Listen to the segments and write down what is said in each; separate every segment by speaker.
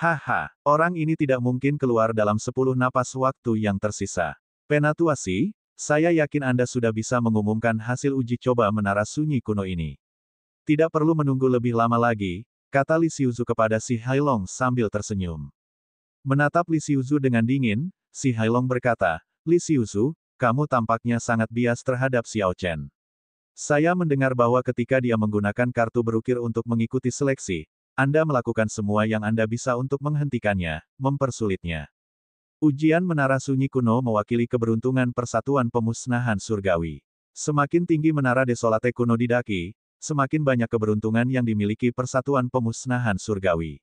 Speaker 1: Haha, orang ini tidak mungkin keluar dalam sepuluh napas waktu yang tersisa. Penatuasi, saya yakin Anda sudah bisa mengumumkan hasil uji coba menara sunyi kuno ini. Tidak perlu menunggu lebih lama lagi, kata Li Xiuzu kepada si Hailong sambil tersenyum. Menatap Li Xiuzu dengan dingin, si Hailong berkata, Li Xiuzu, kamu tampaknya sangat bias terhadap Xiao Chen. Saya mendengar bahwa ketika dia menggunakan kartu berukir untuk mengikuti seleksi, anda melakukan semua yang Anda bisa untuk menghentikannya, mempersulitnya. Ujian Menara Sunyi Kuno mewakili keberuntungan persatuan pemusnahan surgawi. Semakin tinggi menara desolate kuno didaki, semakin banyak keberuntungan yang dimiliki persatuan pemusnahan surgawi.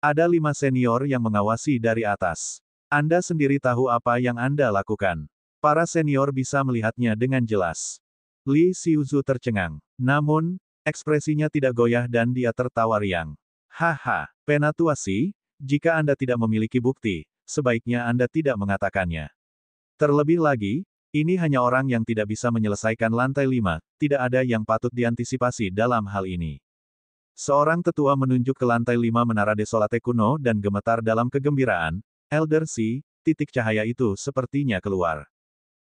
Speaker 1: Ada lima senior yang mengawasi dari atas. Anda sendiri tahu apa yang Anda lakukan. Para senior bisa melihatnya dengan jelas. Li Xiuzu tercengang. Namun, Ekspresinya tidak goyah dan dia tertawa riang. Haha, penatuasi, jika Anda tidak memiliki bukti, sebaiknya Anda tidak mengatakannya. Terlebih lagi, ini hanya orang yang tidak bisa menyelesaikan lantai lima, tidak ada yang patut diantisipasi dalam hal ini. Seorang tetua menunjuk ke lantai lima menara desolate kuno dan gemetar dalam kegembiraan, Elder Si, titik cahaya itu sepertinya keluar.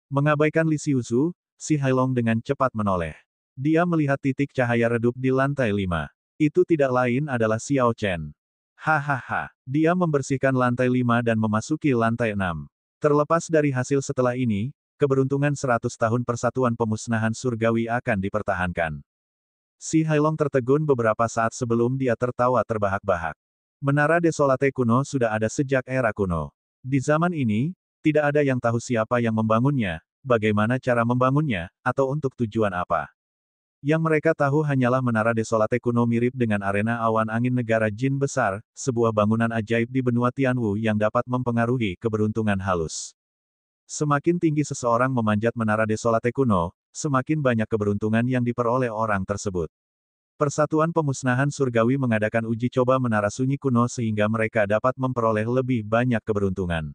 Speaker 1: Mengabaikan Lisiusu, Si Hailong dengan cepat menoleh. Dia melihat titik cahaya redup di lantai lima. Itu tidak lain adalah Xiao Chen. Hahaha. Dia membersihkan lantai lima dan memasuki lantai enam. Terlepas dari hasil setelah ini, keberuntungan seratus tahun persatuan pemusnahan surgawi akan dipertahankan. Si Hailong tertegun beberapa saat sebelum dia tertawa terbahak-bahak. Menara desolate kuno sudah ada sejak era kuno. Di zaman ini, tidak ada yang tahu siapa yang membangunnya, bagaimana cara membangunnya, atau untuk tujuan apa. Yang mereka tahu hanyalah menara desolate kuno mirip dengan arena awan angin negara Jin besar, sebuah bangunan ajaib di benua Tianwu yang dapat mempengaruhi keberuntungan halus. Semakin tinggi seseorang memanjat menara desolate kuno, semakin banyak keberuntungan yang diperoleh orang tersebut. Persatuan Pemusnahan Surgawi mengadakan uji coba menara sunyi kuno sehingga mereka dapat memperoleh lebih banyak keberuntungan.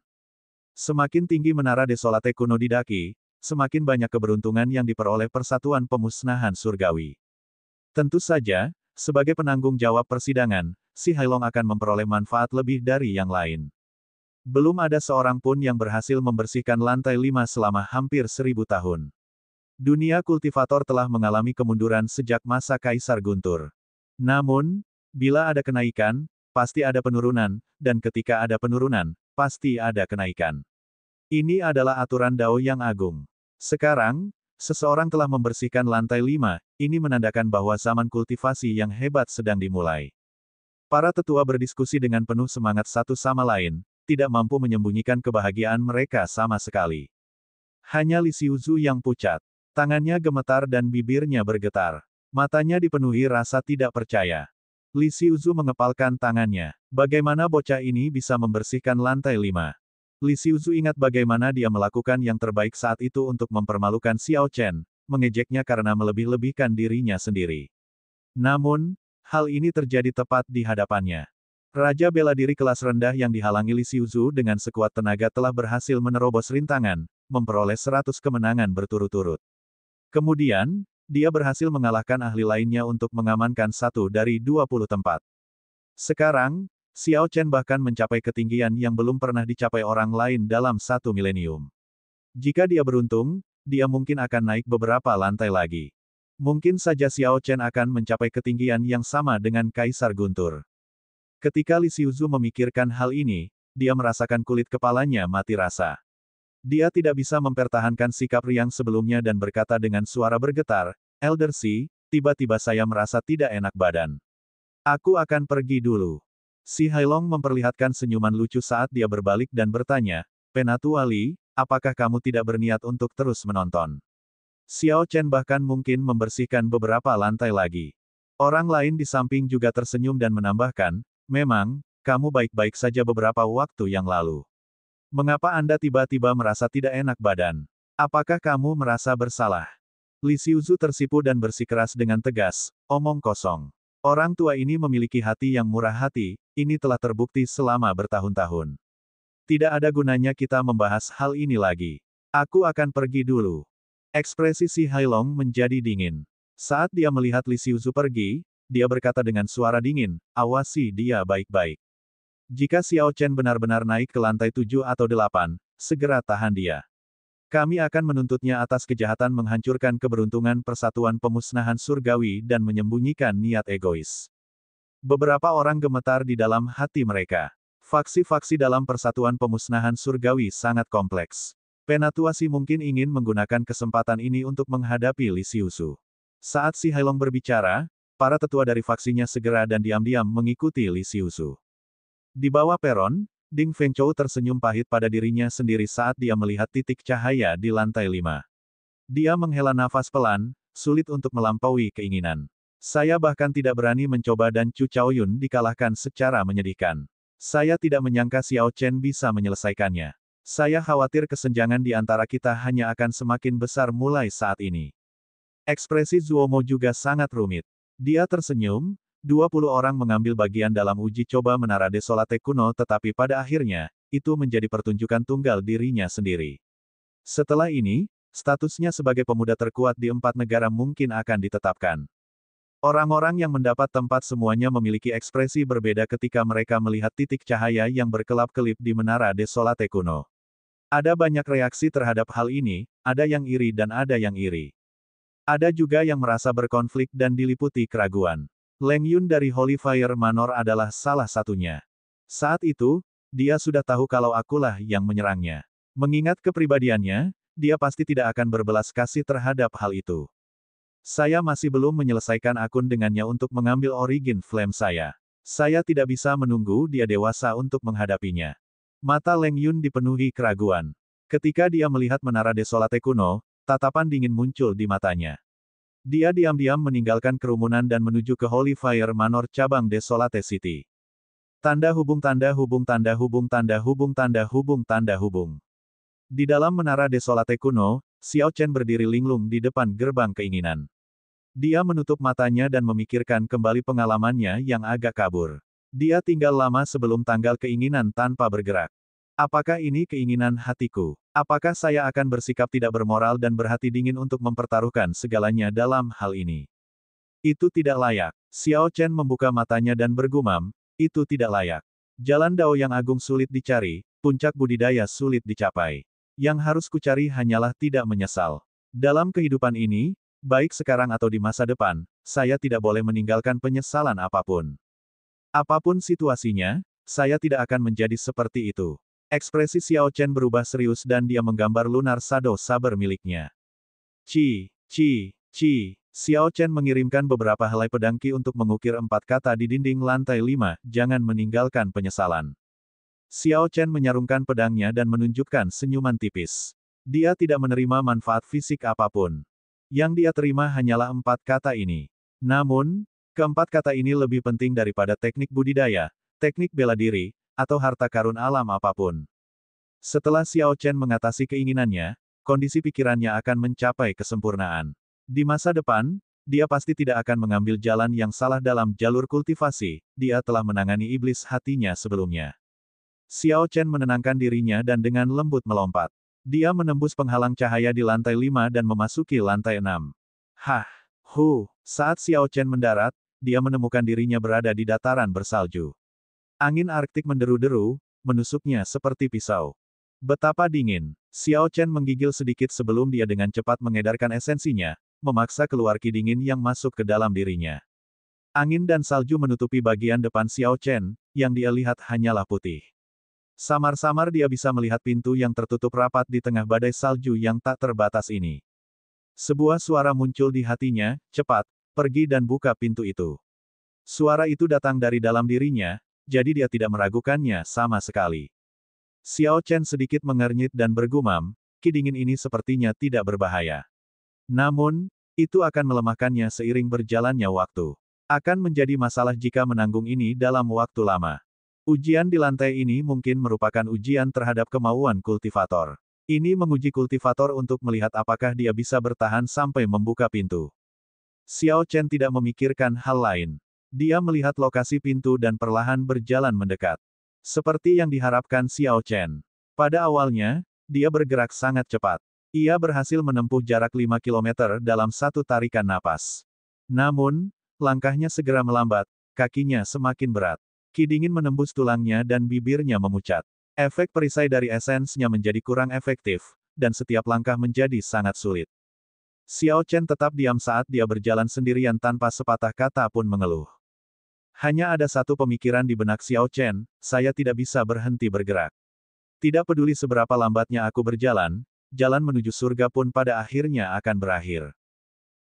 Speaker 1: Semakin tinggi menara desolate kuno didaki, semakin banyak keberuntungan yang diperoleh Persatuan Pemusnahan Surgawi. Tentu saja, sebagai penanggung jawab persidangan, si Hailong akan memperoleh manfaat lebih dari yang lain. Belum ada seorang pun yang berhasil membersihkan lantai lima selama hampir seribu tahun. Dunia kultivator telah mengalami kemunduran sejak masa Kaisar Guntur. Namun, bila ada kenaikan, pasti ada penurunan, dan ketika ada penurunan, pasti ada kenaikan. Ini adalah aturan Dao yang agung. Sekarang, seseorang telah membersihkan lantai lima, ini menandakan bahwa zaman kultivasi yang hebat sedang dimulai. Para tetua berdiskusi dengan penuh semangat satu sama lain, tidak mampu menyembunyikan kebahagiaan mereka sama sekali. Hanya Li Xiuzu yang pucat. Tangannya gemetar dan bibirnya bergetar. Matanya dipenuhi rasa tidak percaya. Li Xiuzu mengepalkan tangannya. Bagaimana bocah ini bisa membersihkan lantai lima? Li Xiuzu ingat bagaimana dia melakukan yang terbaik saat itu untuk mempermalukan Xiao Chen, mengejeknya karena melebih-lebihkan dirinya sendiri. Namun, hal ini terjadi tepat di hadapannya. Raja bela diri kelas rendah yang dihalangi Li Xiuzu dengan sekuat tenaga telah berhasil menerobos rintangan, memperoleh seratus kemenangan berturut-turut. Kemudian, dia berhasil mengalahkan ahli lainnya untuk mengamankan satu dari dua puluh tempat. Sekarang, Xiao Chen bahkan mencapai ketinggian yang belum pernah dicapai orang lain dalam satu milenium. Jika dia beruntung, dia mungkin akan naik beberapa lantai lagi. Mungkin saja Xiao Chen akan mencapai ketinggian yang sama dengan Kaisar Guntur. Ketika Li Xiuzu memikirkan hal ini, dia merasakan kulit kepalanya mati rasa. Dia tidak bisa mempertahankan sikap riang sebelumnya dan berkata dengan suara bergetar, Elder Si, tiba-tiba saya merasa tidak enak badan. Aku akan pergi dulu. Si Hailong memperlihatkan senyuman lucu saat dia berbalik dan bertanya, Penatu Ali, apakah kamu tidak berniat untuk terus menonton? Xiao Chen bahkan mungkin membersihkan beberapa lantai lagi. Orang lain di samping juga tersenyum dan menambahkan, memang, kamu baik-baik saja beberapa waktu yang lalu. Mengapa Anda tiba-tiba merasa tidak enak badan? Apakah kamu merasa bersalah? Li Xiuzu tersipu dan bersikeras dengan tegas, omong kosong. Orang tua ini memiliki hati yang murah hati, ini telah terbukti selama bertahun-tahun. Tidak ada gunanya kita membahas hal ini lagi. Aku akan pergi dulu. Ekspresi si Hailong menjadi dingin. Saat dia melihat Li Xiuzu pergi, dia berkata dengan suara dingin, awasi dia baik-baik. Jika Xiao Chen benar-benar naik ke lantai tujuh atau delapan, segera tahan dia. Kami akan menuntutnya atas kejahatan menghancurkan keberuntungan persatuan pemusnahan surgawi dan menyembunyikan niat egois. Beberapa orang gemetar di dalam hati mereka. Faksi-faksi dalam persatuan pemusnahan surgawi sangat kompleks. Penatuasi mungkin ingin menggunakan kesempatan ini untuk menghadapi Lisiusu. Saat si Hailong berbicara, para tetua dari faksinya segera dan diam-diam mengikuti Lisiusu. Di bawah peron, Ding Fengchou tersenyum pahit pada dirinya sendiri saat dia melihat titik cahaya di lantai lima. Dia menghela nafas pelan, sulit untuk melampaui keinginan. Saya bahkan tidak berani mencoba dan Chu Yun dikalahkan secara menyedihkan. Saya tidak menyangka Xiao Chen bisa menyelesaikannya. Saya khawatir kesenjangan di antara kita hanya akan semakin besar mulai saat ini. Ekspresi Zuomo juga sangat rumit. Dia tersenyum, 20 orang mengambil bagian dalam uji coba menara desolate kuno tetapi pada akhirnya, itu menjadi pertunjukan tunggal dirinya sendiri. Setelah ini, statusnya sebagai pemuda terkuat di empat negara mungkin akan ditetapkan. Orang-orang yang mendapat tempat semuanya memiliki ekspresi berbeda ketika mereka melihat titik cahaya yang berkelap-kelip di menara desolate kuno. Ada banyak reaksi terhadap hal ini, ada yang iri dan ada yang iri. Ada juga yang merasa berkonflik dan diliputi keraguan. Leng Yun dari Holy Fire Manor adalah salah satunya. Saat itu, dia sudah tahu kalau akulah yang menyerangnya. Mengingat kepribadiannya, dia pasti tidak akan berbelas kasih terhadap hal itu. Saya masih belum menyelesaikan akun dengannya untuk mengambil origin flame saya. Saya tidak bisa menunggu dia dewasa untuk menghadapinya. Mata Leng Yun dipenuhi keraguan. Ketika dia melihat menara desolate kuno, tatapan dingin muncul di matanya. Dia diam-diam meninggalkan kerumunan dan menuju ke Holy Fire Manor cabang Desolate City. Tanda hubung tanda hubung tanda hubung tanda hubung tanda hubung tanda hubung. Di dalam menara Desolate kuno, Xiao Chen berdiri linglung di depan gerbang keinginan. Dia menutup matanya dan memikirkan kembali pengalamannya yang agak kabur. Dia tinggal lama sebelum tanggal keinginan tanpa bergerak. Apakah ini keinginan hatiku? Apakah saya akan bersikap tidak bermoral dan berhati dingin untuk mempertaruhkan segalanya dalam hal ini? Itu tidak layak. Xiao Chen membuka matanya dan bergumam, itu tidak layak. Jalan dao yang agung sulit dicari, puncak budidaya sulit dicapai. Yang harus kucari hanyalah tidak menyesal. Dalam kehidupan ini, baik sekarang atau di masa depan, saya tidak boleh meninggalkan penyesalan apapun. Apapun situasinya, saya tidak akan menjadi seperti itu. Ekspresi Xiao Chen berubah serius dan dia menggambar lunar Sado Saber miliknya. Ci, ci, ci. Xiao Chen mengirimkan beberapa helai pedang Qi untuk mengukir empat kata di dinding lantai lima, jangan meninggalkan penyesalan. Xiao Chen menyarungkan pedangnya dan menunjukkan senyuman tipis. Dia tidak menerima manfaat fisik apapun. Yang dia terima hanyalah empat kata ini. Namun, keempat kata ini lebih penting daripada teknik budidaya, teknik bela diri, atau harta karun alam apapun. Setelah Xiao Chen mengatasi keinginannya, kondisi pikirannya akan mencapai kesempurnaan. Di masa depan, dia pasti tidak akan mengambil jalan yang salah dalam jalur kultivasi, dia telah menangani iblis hatinya sebelumnya. Xiao Chen menenangkan dirinya dan dengan lembut melompat. Dia menembus penghalang cahaya di lantai 5 dan memasuki lantai 6. Hah! Hu! Saat Xiao Chen mendarat, dia menemukan dirinya berada di dataran bersalju. Angin Arktik menderu-deru, menusuknya seperti pisau. Betapa dingin. Xiao Chen menggigil sedikit sebelum dia dengan cepat mengedarkan esensinya, memaksa keluar ki dingin yang masuk ke dalam dirinya. Angin dan salju menutupi bagian depan Xiao Chen, yang dia lihat hanyalah putih. Samar-samar dia bisa melihat pintu yang tertutup rapat di tengah badai salju yang tak terbatas ini. Sebuah suara muncul di hatinya, cepat, pergi dan buka pintu itu. Suara itu datang dari dalam dirinya, jadi dia tidak meragukannya sama sekali. Xiao Chen sedikit mengernyit dan bergumam, kidingin ini sepertinya tidak berbahaya. Namun, itu akan melemahkannya seiring berjalannya waktu. Akan menjadi masalah jika menanggung ini dalam waktu lama. Ujian di lantai ini mungkin merupakan ujian terhadap kemauan kultivator. Ini menguji kultivator untuk melihat apakah dia bisa bertahan sampai membuka pintu. Xiao Chen tidak memikirkan hal lain. Dia melihat lokasi pintu dan perlahan berjalan mendekat. Seperti yang diharapkan Xiao Chen. Pada awalnya, dia bergerak sangat cepat. Ia berhasil menempuh jarak 5 km dalam satu tarikan napas. Namun, langkahnya segera melambat, kakinya semakin berat. Kidingin menembus tulangnya dan bibirnya memucat. Efek perisai dari esensnya menjadi kurang efektif, dan setiap langkah menjadi sangat sulit. Xiao Chen tetap diam saat dia berjalan sendirian tanpa sepatah kata pun mengeluh. Hanya ada satu pemikiran di benak Xiao Chen, saya tidak bisa berhenti bergerak. Tidak peduli seberapa lambatnya aku berjalan, jalan menuju surga pun pada akhirnya akan berakhir.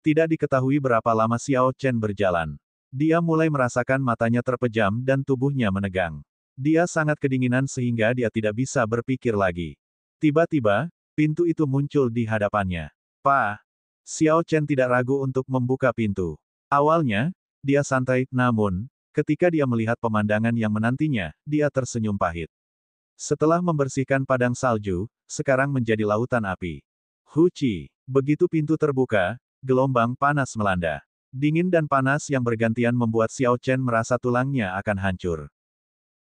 Speaker 1: Tidak diketahui berapa lama Xiao Chen berjalan. Dia mulai merasakan matanya terpejam dan tubuhnya menegang. Dia sangat kedinginan sehingga dia tidak bisa berpikir lagi. Tiba-tiba, pintu itu muncul di hadapannya. Pa! Xiao Chen tidak ragu untuk membuka pintu. Awalnya, dia santai, namun, Ketika dia melihat pemandangan yang menantinya, dia tersenyum pahit. Setelah membersihkan padang salju, sekarang menjadi lautan api. Huci, begitu pintu terbuka, gelombang panas melanda. Dingin dan panas yang bergantian membuat Xiao Chen merasa tulangnya akan hancur.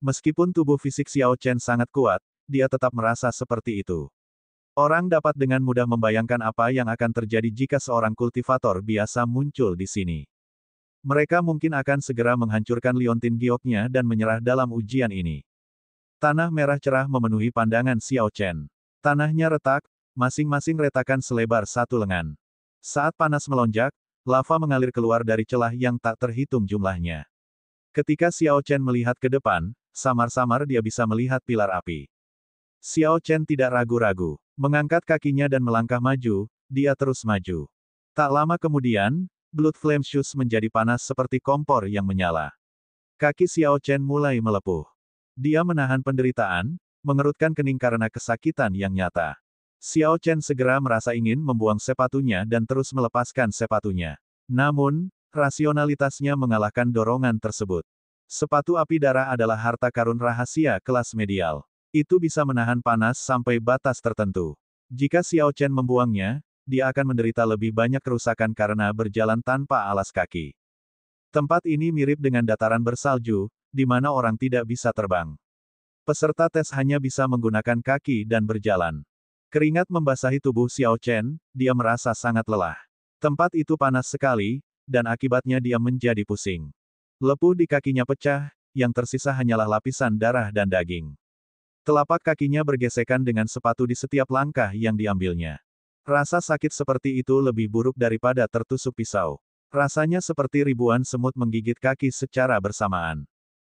Speaker 1: Meskipun tubuh fisik Xiao Chen sangat kuat, dia tetap merasa seperti itu. Orang dapat dengan mudah membayangkan apa yang akan terjadi jika seorang kultivator biasa muncul di sini. Mereka mungkin akan segera menghancurkan liontin gioknya dan menyerah dalam ujian ini. Tanah merah cerah memenuhi pandangan Xiao Chen. Tanahnya retak, masing-masing retakan selebar satu lengan. Saat panas melonjak, lava mengalir keluar dari celah yang tak terhitung jumlahnya. Ketika Xiao Chen melihat ke depan, samar-samar dia bisa melihat pilar api. Xiao Chen tidak ragu-ragu. Mengangkat kakinya dan melangkah maju, dia terus maju. Tak lama kemudian, Blood Flame Shoes menjadi panas seperti kompor yang menyala. Kaki Xiao Chen mulai melepuh. Dia menahan penderitaan, mengerutkan kening karena kesakitan yang nyata. Xiao Chen segera merasa ingin membuang sepatunya dan terus melepaskan sepatunya. Namun, rasionalitasnya mengalahkan dorongan tersebut. Sepatu api darah adalah harta karun rahasia kelas medial. Itu bisa menahan panas sampai batas tertentu. Jika Xiao Chen membuangnya, dia akan menderita lebih banyak kerusakan karena berjalan tanpa alas kaki. Tempat ini mirip dengan dataran bersalju, di mana orang tidak bisa terbang. Peserta tes hanya bisa menggunakan kaki dan berjalan. Keringat membasahi tubuh Xiao Chen, dia merasa sangat lelah. Tempat itu panas sekali, dan akibatnya dia menjadi pusing. Lepuh di kakinya pecah, yang tersisa hanyalah lapisan darah dan daging. Telapak kakinya bergesekan dengan sepatu di setiap langkah yang diambilnya. Rasa sakit seperti itu lebih buruk daripada tertusuk pisau. Rasanya seperti ribuan semut menggigit kaki secara bersamaan.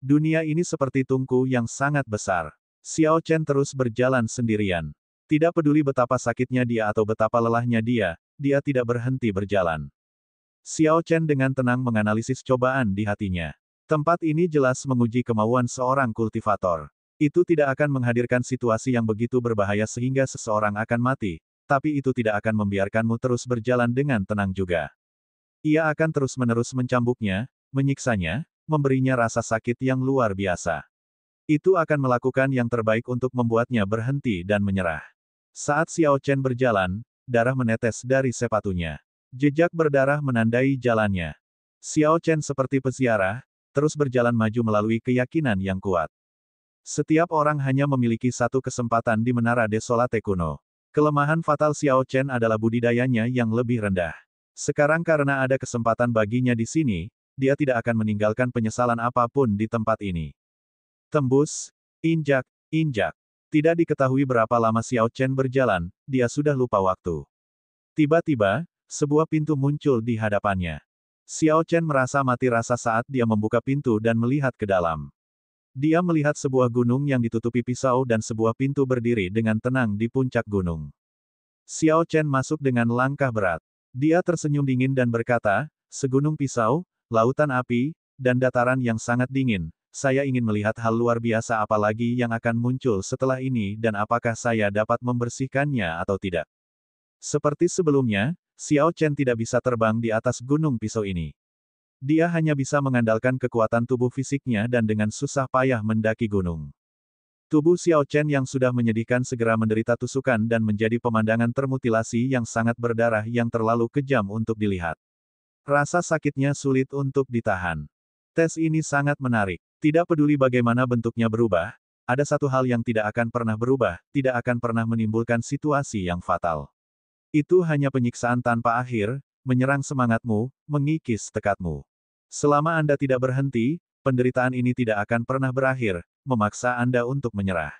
Speaker 1: Dunia ini seperti tungku yang sangat besar. Xiao Chen terus berjalan sendirian. Tidak peduli betapa sakitnya dia atau betapa lelahnya dia, dia tidak berhenti berjalan. Xiao Chen dengan tenang menganalisis cobaan di hatinya. Tempat ini jelas menguji kemauan seorang kultivator. Itu tidak akan menghadirkan situasi yang begitu berbahaya sehingga seseorang akan mati, tapi itu tidak akan membiarkanmu terus berjalan dengan tenang juga. Ia akan terus-menerus mencambuknya, menyiksanya, memberinya rasa sakit yang luar biasa. Itu akan melakukan yang terbaik untuk membuatnya berhenti dan menyerah. Saat Xiao Chen berjalan, darah menetes dari sepatunya. Jejak berdarah menandai jalannya. Xiao Chen seperti peziarah, terus berjalan maju melalui keyakinan yang kuat. Setiap orang hanya memiliki satu kesempatan di Menara Desolate kuno. Kelemahan fatal Xiao Chen adalah budidayanya yang lebih rendah. Sekarang karena ada kesempatan baginya di sini, dia tidak akan meninggalkan penyesalan apapun di tempat ini. Tembus, injak, injak. Tidak diketahui berapa lama Xiao Chen berjalan, dia sudah lupa waktu. Tiba-tiba, sebuah pintu muncul di hadapannya. Xiao Chen merasa mati rasa saat dia membuka pintu dan melihat ke dalam. Dia melihat sebuah gunung yang ditutupi pisau dan sebuah pintu berdiri dengan tenang di puncak gunung. Xiao Chen masuk dengan langkah berat. Dia tersenyum dingin dan berkata, segunung pisau, lautan api, dan dataran yang sangat dingin, saya ingin melihat hal luar biasa apalagi yang akan muncul setelah ini dan apakah saya dapat membersihkannya atau tidak. Seperti sebelumnya, Xiao Chen tidak bisa terbang di atas gunung pisau ini. Dia hanya bisa mengandalkan kekuatan tubuh fisiknya dan dengan susah payah mendaki gunung. Tubuh Xiao Chen yang sudah menyedihkan segera menderita tusukan dan menjadi pemandangan termutilasi yang sangat berdarah yang terlalu kejam untuk dilihat. Rasa sakitnya sulit untuk ditahan. Tes ini sangat menarik. Tidak peduli bagaimana bentuknya berubah, ada satu hal yang tidak akan pernah berubah, tidak akan pernah menimbulkan situasi yang fatal. Itu hanya penyiksaan tanpa akhir, menyerang semangatmu, mengikis tekadmu. Selama Anda tidak berhenti, penderitaan ini tidak akan pernah berakhir, memaksa Anda untuk menyerah.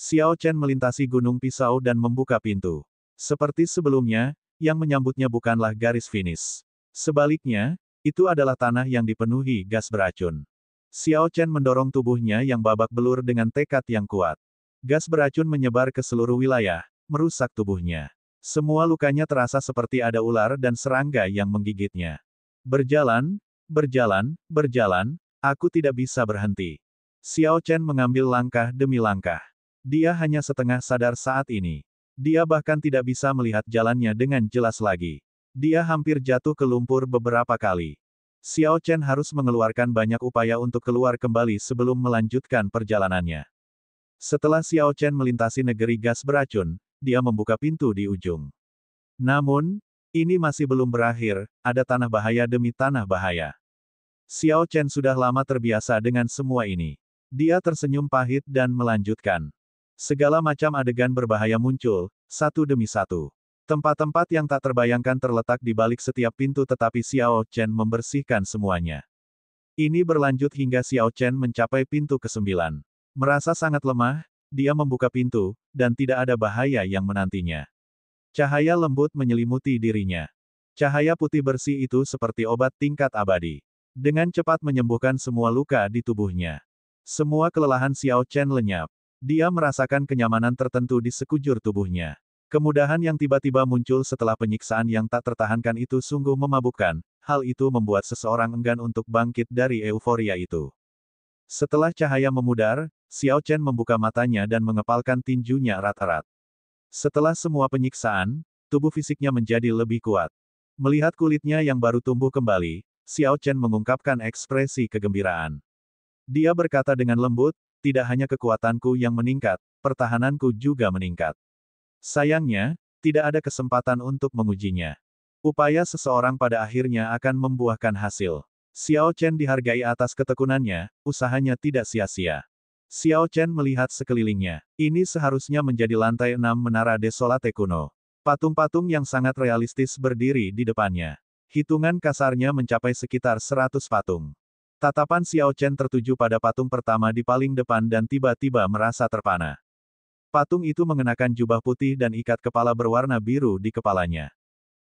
Speaker 1: Xiao Chen melintasi gunung pisau dan membuka pintu. Seperti sebelumnya, yang menyambutnya bukanlah garis finish. Sebaliknya, itu adalah tanah yang dipenuhi gas beracun. Xiao Chen mendorong tubuhnya yang babak belur dengan tekad yang kuat. Gas beracun menyebar ke seluruh wilayah, merusak tubuhnya. Semua lukanya terasa seperti ada ular dan serangga yang menggigitnya. Berjalan, berjalan, berjalan, aku tidak bisa berhenti. Xiao Chen mengambil langkah demi langkah. Dia hanya setengah sadar saat ini. Dia bahkan tidak bisa melihat jalannya dengan jelas lagi. Dia hampir jatuh ke lumpur beberapa kali. Xiao Chen harus mengeluarkan banyak upaya untuk keluar kembali sebelum melanjutkan perjalanannya. Setelah Xiao Chen melintasi negeri gas beracun, dia membuka pintu di ujung. Namun, ini masih belum berakhir, ada tanah bahaya demi tanah bahaya. Xiao Chen sudah lama terbiasa dengan semua ini. Dia tersenyum pahit dan melanjutkan. Segala macam adegan berbahaya muncul, satu demi satu. Tempat-tempat yang tak terbayangkan terletak di balik setiap pintu tetapi Xiao Chen membersihkan semuanya. Ini berlanjut hingga Xiao Chen mencapai pintu ke-9. Merasa sangat lemah, dia membuka pintu, dan tidak ada bahaya yang menantinya. Cahaya lembut menyelimuti dirinya. Cahaya putih bersih itu seperti obat tingkat abadi. Dengan cepat menyembuhkan semua luka di tubuhnya. Semua kelelahan Xiao Chen lenyap. Dia merasakan kenyamanan tertentu di sekujur tubuhnya. Kemudahan yang tiba-tiba muncul setelah penyiksaan yang tak tertahankan itu sungguh memabukkan, hal itu membuat seseorang enggan untuk bangkit dari euforia itu. Setelah cahaya memudar, Xiao Chen membuka matanya dan mengepalkan tinjunya rata rat Setelah semua penyiksaan, tubuh fisiknya menjadi lebih kuat. Melihat kulitnya yang baru tumbuh kembali, Xiao Chen mengungkapkan ekspresi kegembiraan. Dia berkata dengan lembut, tidak hanya kekuatanku yang meningkat, pertahananku juga meningkat. Sayangnya, tidak ada kesempatan untuk mengujinya. Upaya seseorang pada akhirnya akan membuahkan hasil. Xiao Chen dihargai atas ketekunannya, usahanya tidak sia-sia. Xiao Chen melihat sekelilingnya. Ini seharusnya menjadi lantai enam Menara Desolate kuno. Patung-patung yang sangat realistis berdiri di depannya. Hitungan kasarnya mencapai sekitar seratus patung. Tatapan Xiao Chen tertuju pada patung pertama di paling depan dan tiba-tiba merasa terpana. Patung itu mengenakan jubah putih dan ikat kepala berwarna biru di kepalanya.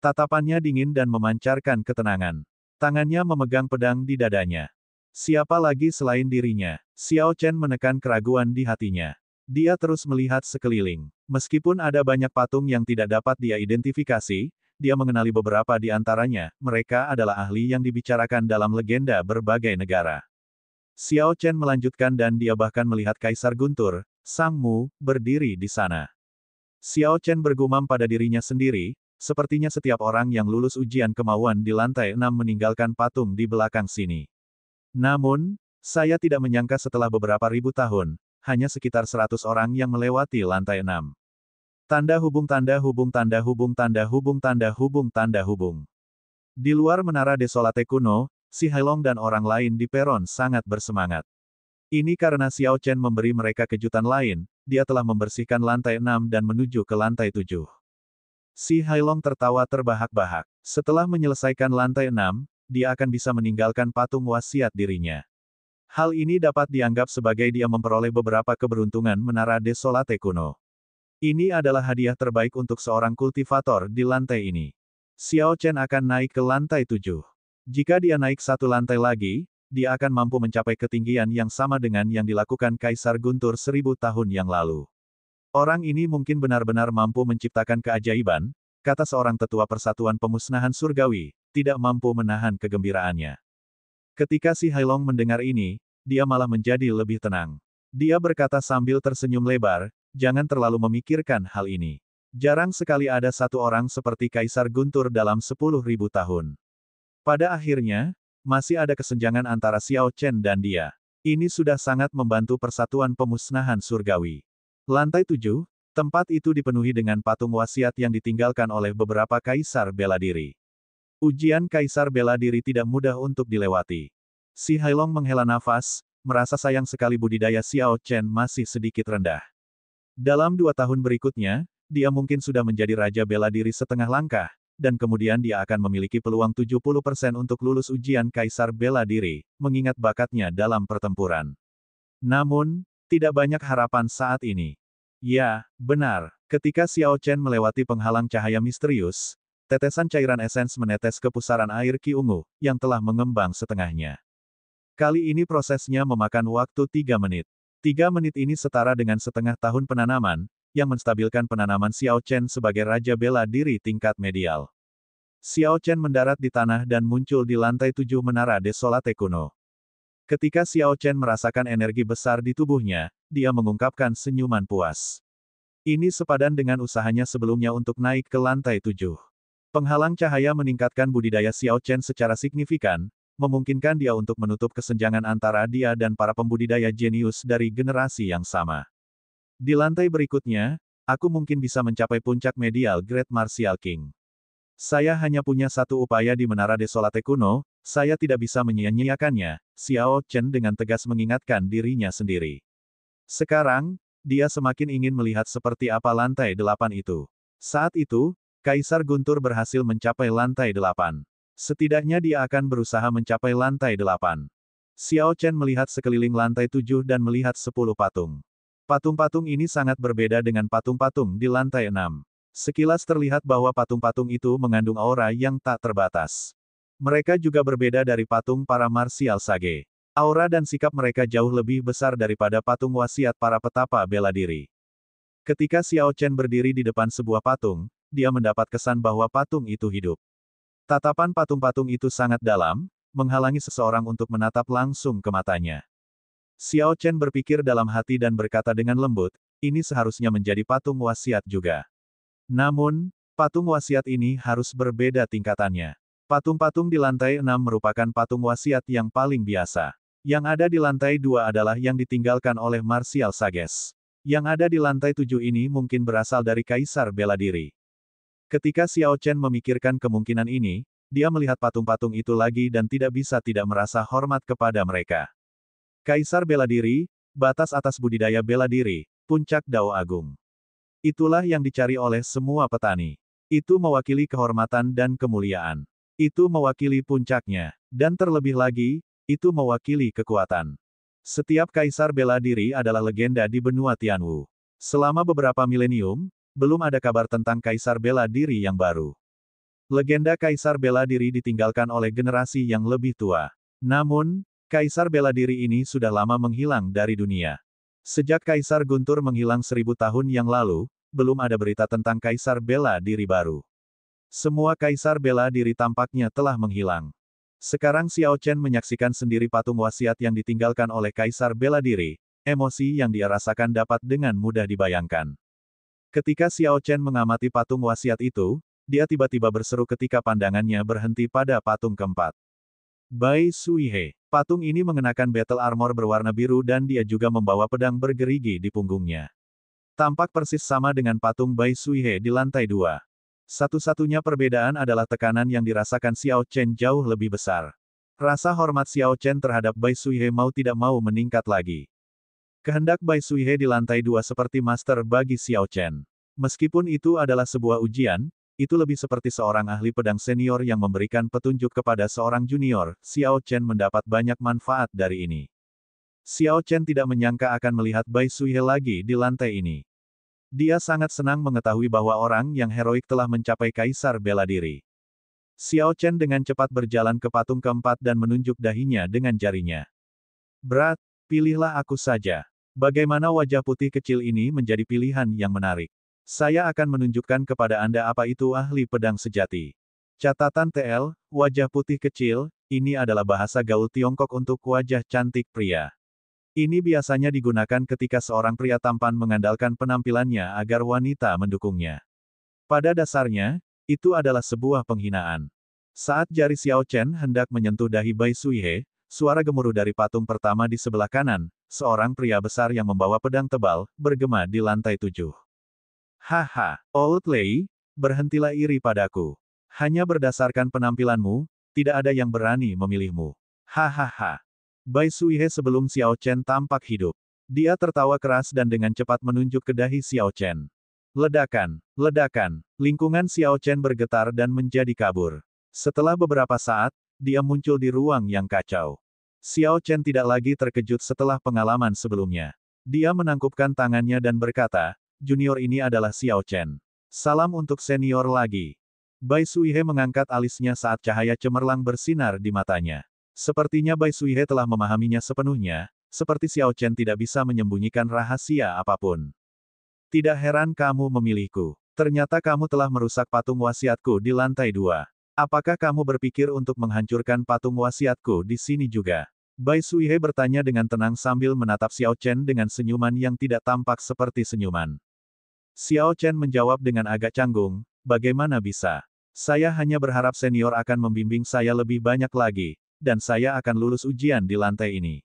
Speaker 1: Tatapannya dingin dan memancarkan ketenangan. Tangannya memegang pedang di dadanya. Siapa lagi selain dirinya? Xiao Chen menekan keraguan di hatinya. Dia terus melihat sekeliling. Meskipun ada banyak patung yang tidak dapat dia identifikasi, dia mengenali beberapa di antaranya, mereka adalah ahli yang dibicarakan dalam legenda berbagai negara. Xiao Chen melanjutkan dan dia bahkan melihat Kaisar Guntur, Sang Mu, berdiri di sana. Xiao Chen bergumam pada dirinya sendiri, Sepertinya setiap orang yang lulus ujian kemauan di lantai 6 meninggalkan patung di belakang sini. Namun, saya tidak menyangka setelah beberapa ribu tahun, hanya sekitar 100 orang yang melewati lantai 6. Tanda hubung tanda hubung tanda hubung tanda hubung tanda hubung tanda hubung. Di luar menara desolate kuno, si Hailong dan orang lain di peron sangat bersemangat. Ini karena Xiao Chen memberi mereka kejutan lain, dia telah membersihkan lantai 6 dan menuju ke lantai 7. Si Hailong tertawa terbahak-bahak. Setelah menyelesaikan lantai enam, dia akan bisa meninggalkan patung wasiat dirinya. Hal ini dapat dianggap sebagai dia memperoleh beberapa keberuntungan menara desolate kuno. Ini adalah hadiah terbaik untuk seorang kultivator di lantai ini. Xiao Chen akan naik ke lantai tujuh. Jika dia naik satu lantai lagi, dia akan mampu mencapai ketinggian yang sama dengan yang dilakukan Kaisar Guntur seribu tahun yang lalu. Orang ini mungkin benar-benar mampu menciptakan keajaiban, kata seorang tetua persatuan pemusnahan surgawi, tidak mampu menahan kegembiraannya. Ketika si Hailong mendengar ini, dia malah menjadi lebih tenang. Dia berkata sambil tersenyum lebar, jangan terlalu memikirkan hal ini. Jarang sekali ada satu orang seperti Kaisar Guntur dalam sepuluh ribu tahun. Pada akhirnya, masih ada kesenjangan antara Xiao Chen dan dia. Ini sudah sangat membantu persatuan pemusnahan surgawi. Lantai tujuh, tempat itu dipenuhi dengan patung wasiat yang ditinggalkan oleh beberapa kaisar bela diri. Ujian kaisar bela diri tidak mudah untuk dilewati. Si Hailong menghela nafas, merasa sayang sekali budidaya Xiao Chen masih sedikit rendah. Dalam dua tahun berikutnya, dia mungkin sudah menjadi raja bela diri setengah langkah, dan kemudian dia akan memiliki peluang 70% untuk lulus ujian kaisar bela diri, mengingat bakatnya dalam pertempuran. Namun, tidak banyak harapan saat ini. Ya, benar. Ketika Xiao Chen melewati penghalang cahaya misterius, tetesan cairan esens menetes ke pusaran air Ki Ungu, yang telah mengembang setengahnya. Kali ini prosesnya memakan waktu tiga menit. Tiga menit ini setara dengan setengah tahun penanaman, yang menstabilkan penanaman Xiao Chen sebagai Raja Bela Diri tingkat medial. Xiao Chen mendarat di tanah dan muncul di lantai tujuh menara desolate kuno. Ketika Xiao Chen merasakan energi besar di tubuhnya, dia mengungkapkan senyuman puas. Ini sepadan dengan usahanya sebelumnya untuk naik ke lantai tujuh. Penghalang cahaya meningkatkan budidaya Xiao Chen secara signifikan, memungkinkan dia untuk menutup kesenjangan antara dia dan para pembudidaya jenius dari generasi yang sama. Di lantai berikutnya, aku mungkin bisa mencapai puncak medial Great Martial King. Saya hanya punya satu upaya di Menara Desolate kuno, saya tidak bisa menyia-nyiakannya, Xiao Chen dengan tegas mengingatkan dirinya sendiri. Sekarang, dia semakin ingin melihat seperti apa lantai delapan itu. Saat itu, Kaisar Guntur berhasil mencapai lantai delapan. Setidaknya dia akan berusaha mencapai lantai delapan. Xiao Chen melihat sekeliling lantai tujuh dan melihat sepuluh patung. Patung-patung ini sangat berbeda dengan patung-patung di lantai enam. Sekilas terlihat bahwa patung-patung itu mengandung aura yang tak terbatas. Mereka juga berbeda dari patung para Marsial Sage. Aura dan sikap mereka jauh lebih besar daripada patung wasiat para petapa bela diri. Ketika Xiao Chen berdiri di depan sebuah patung, dia mendapat kesan bahwa patung itu hidup. Tatapan patung-patung itu sangat dalam, menghalangi seseorang untuk menatap langsung ke matanya. Xiao Chen berpikir dalam hati dan berkata dengan lembut, ini seharusnya menjadi patung wasiat juga. Namun, patung wasiat ini harus berbeda tingkatannya. Patung-patung di lantai 6 merupakan patung wasiat yang paling biasa. Yang ada di lantai dua adalah yang ditinggalkan oleh Martial Sages. Yang ada di lantai tujuh ini mungkin berasal dari Kaisar Bela Diri. Ketika Xiao Chen memikirkan kemungkinan ini, dia melihat patung-patung itu lagi dan tidak bisa tidak merasa hormat kepada mereka. Kaisar Bela Diri, batas atas budidaya bela diri, puncak Dao Agung. Itulah yang dicari oleh semua petani. Itu mewakili kehormatan dan kemuliaan. Itu mewakili puncaknya. Dan terlebih lagi, itu mewakili kekuatan. Setiap kaisar bela diri adalah legenda di benua Tianwu. Selama beberapa milenium, belum ada kabar tentang kaisar bela diri yang baru. Legenda kaisar bela diri ditinggalkan oleh generasi yang lebih tua. Namun, kaisar bela diri ini sudah lama menghilang dari dunia. Sejak Kaisar Guntur menghilang seribu tahun yang lalu, belum ada berita tentang Kaisar bela diri baru. Semua kaisar bela diri tampaknya telah menghilang. Sekarang Xiao Chen menyaksikan sendiri patung wasiat yang ditinggalkan oleh kaisar bela diri, emosi yang dia rasakan dapat dengan mudah dibayangkan. Ketika Xiao Chen mengamati patung wasiat itu, dia tiba-tiba berseru ketika pandangannya berhenti pada patung keempat. Bai Suihe, patung ini mengenakan battle armor berwarna biru dan dia juga membawa pedang bergerigi di punggungnya. Tampak persis sama dengan patung Bai Suihe di lantai dua. Satu-satunya perbedaan adalah tekanan yang dirasakan Xiao Chen jauh lebih besar. Rasa hormat Xiao Chen terhadap Bai Suihe mau tidak mau meningkat lagi. Kehendak Bai Suihe di lantai dua seperti master bagi Xiao Chen. Meskipun itu adalah sebuah ujian, itu lebih seperti seorang ahli pedang senior yang memberikan petunjuk kepada seorang junior, Xiao Chen mendapat banyak manfaat dari ini. Xiao Chen tidak menyangka akan melihat Bai Suihe lagi di lantai ini. Dia sangat senang mengetahui bahwa orang yang heroik telah mencapai kaisar bela diri. Xiao Chen dengan cepat berjalan ke patung keempat dan menunjuk dahinya dengan jarinya. Berat, pilihlah aku saja. Bagaimana wajah putih kecil ini menjadi pilihan yang menarik? Saya akan menunjukkan kepada Anda apa itu ahli pedang sejati. Catatan TL, wajah putih kecil, ini adalah bahasa gaul Tiongkok untuk wajah cantik pria. Ini biasanya digunakan ketika seorang pria tampan mengandalkan penampilannya agar wanita mendukungnya. Pada dasarnya, itu adalah sebuah penghinaan. Saat jari Xiao Chen hendak menyentuh dahi Bai Suihe, suara gemuruh dari patung pertama di sebelah kanan, seorang pria besar yang membawa pedang tebal, bergema di lantai tujuh. Haha, Old Lei, berhentilah iri padaku. Hanya berdasarkan penampilanmu, tidak ada yang berani memilihmu. Hahaha. Bai Suihe sebelum Xiao Chen tampak hidup. Dia tertawa keras dan dengan cepat menunjuk ke dahi Xiao Chen. Ledakan, ledakan, lingkungan Xiao Chen bergetar dan menjadi kabur. Setelah beberapa saat, dia muncul di ruang yang kacau. Xiao Chen tidak lagi terkejut setelah pengalaman sebelumnya. Dia menangkupkan tangannya dan berkata, junior ini adalah Xiao Chen. Salam untuk senior lagi. Bai Suihe mengangkat alisnya saat cahaya cemerlang bersinar di matanya. Sepertinya Bai Suihe telah memahaminya sepenuhnya, seperti Xiao Chen tidak bisa menyembunyikan rahasia apapun. Tidak heran kamu memilihku. Ternyata kamu telah merusak patung wasiatku di lantai dua. Apakah kamu berpikir untuk menghancurkan patung wasiatku di sini juga? Bai Suihe bertanya dengan tenang sambil menatap Xiao Chen dengan senyuman yang tidak tampak seperti senyuman. Xiao Chen menjawab dengan agak canggung, bagaimana bisa? Saya hanya berharap senior akan membimbing saya lebih banyak lagi, dan saya akan lulus ujian di lantai ini.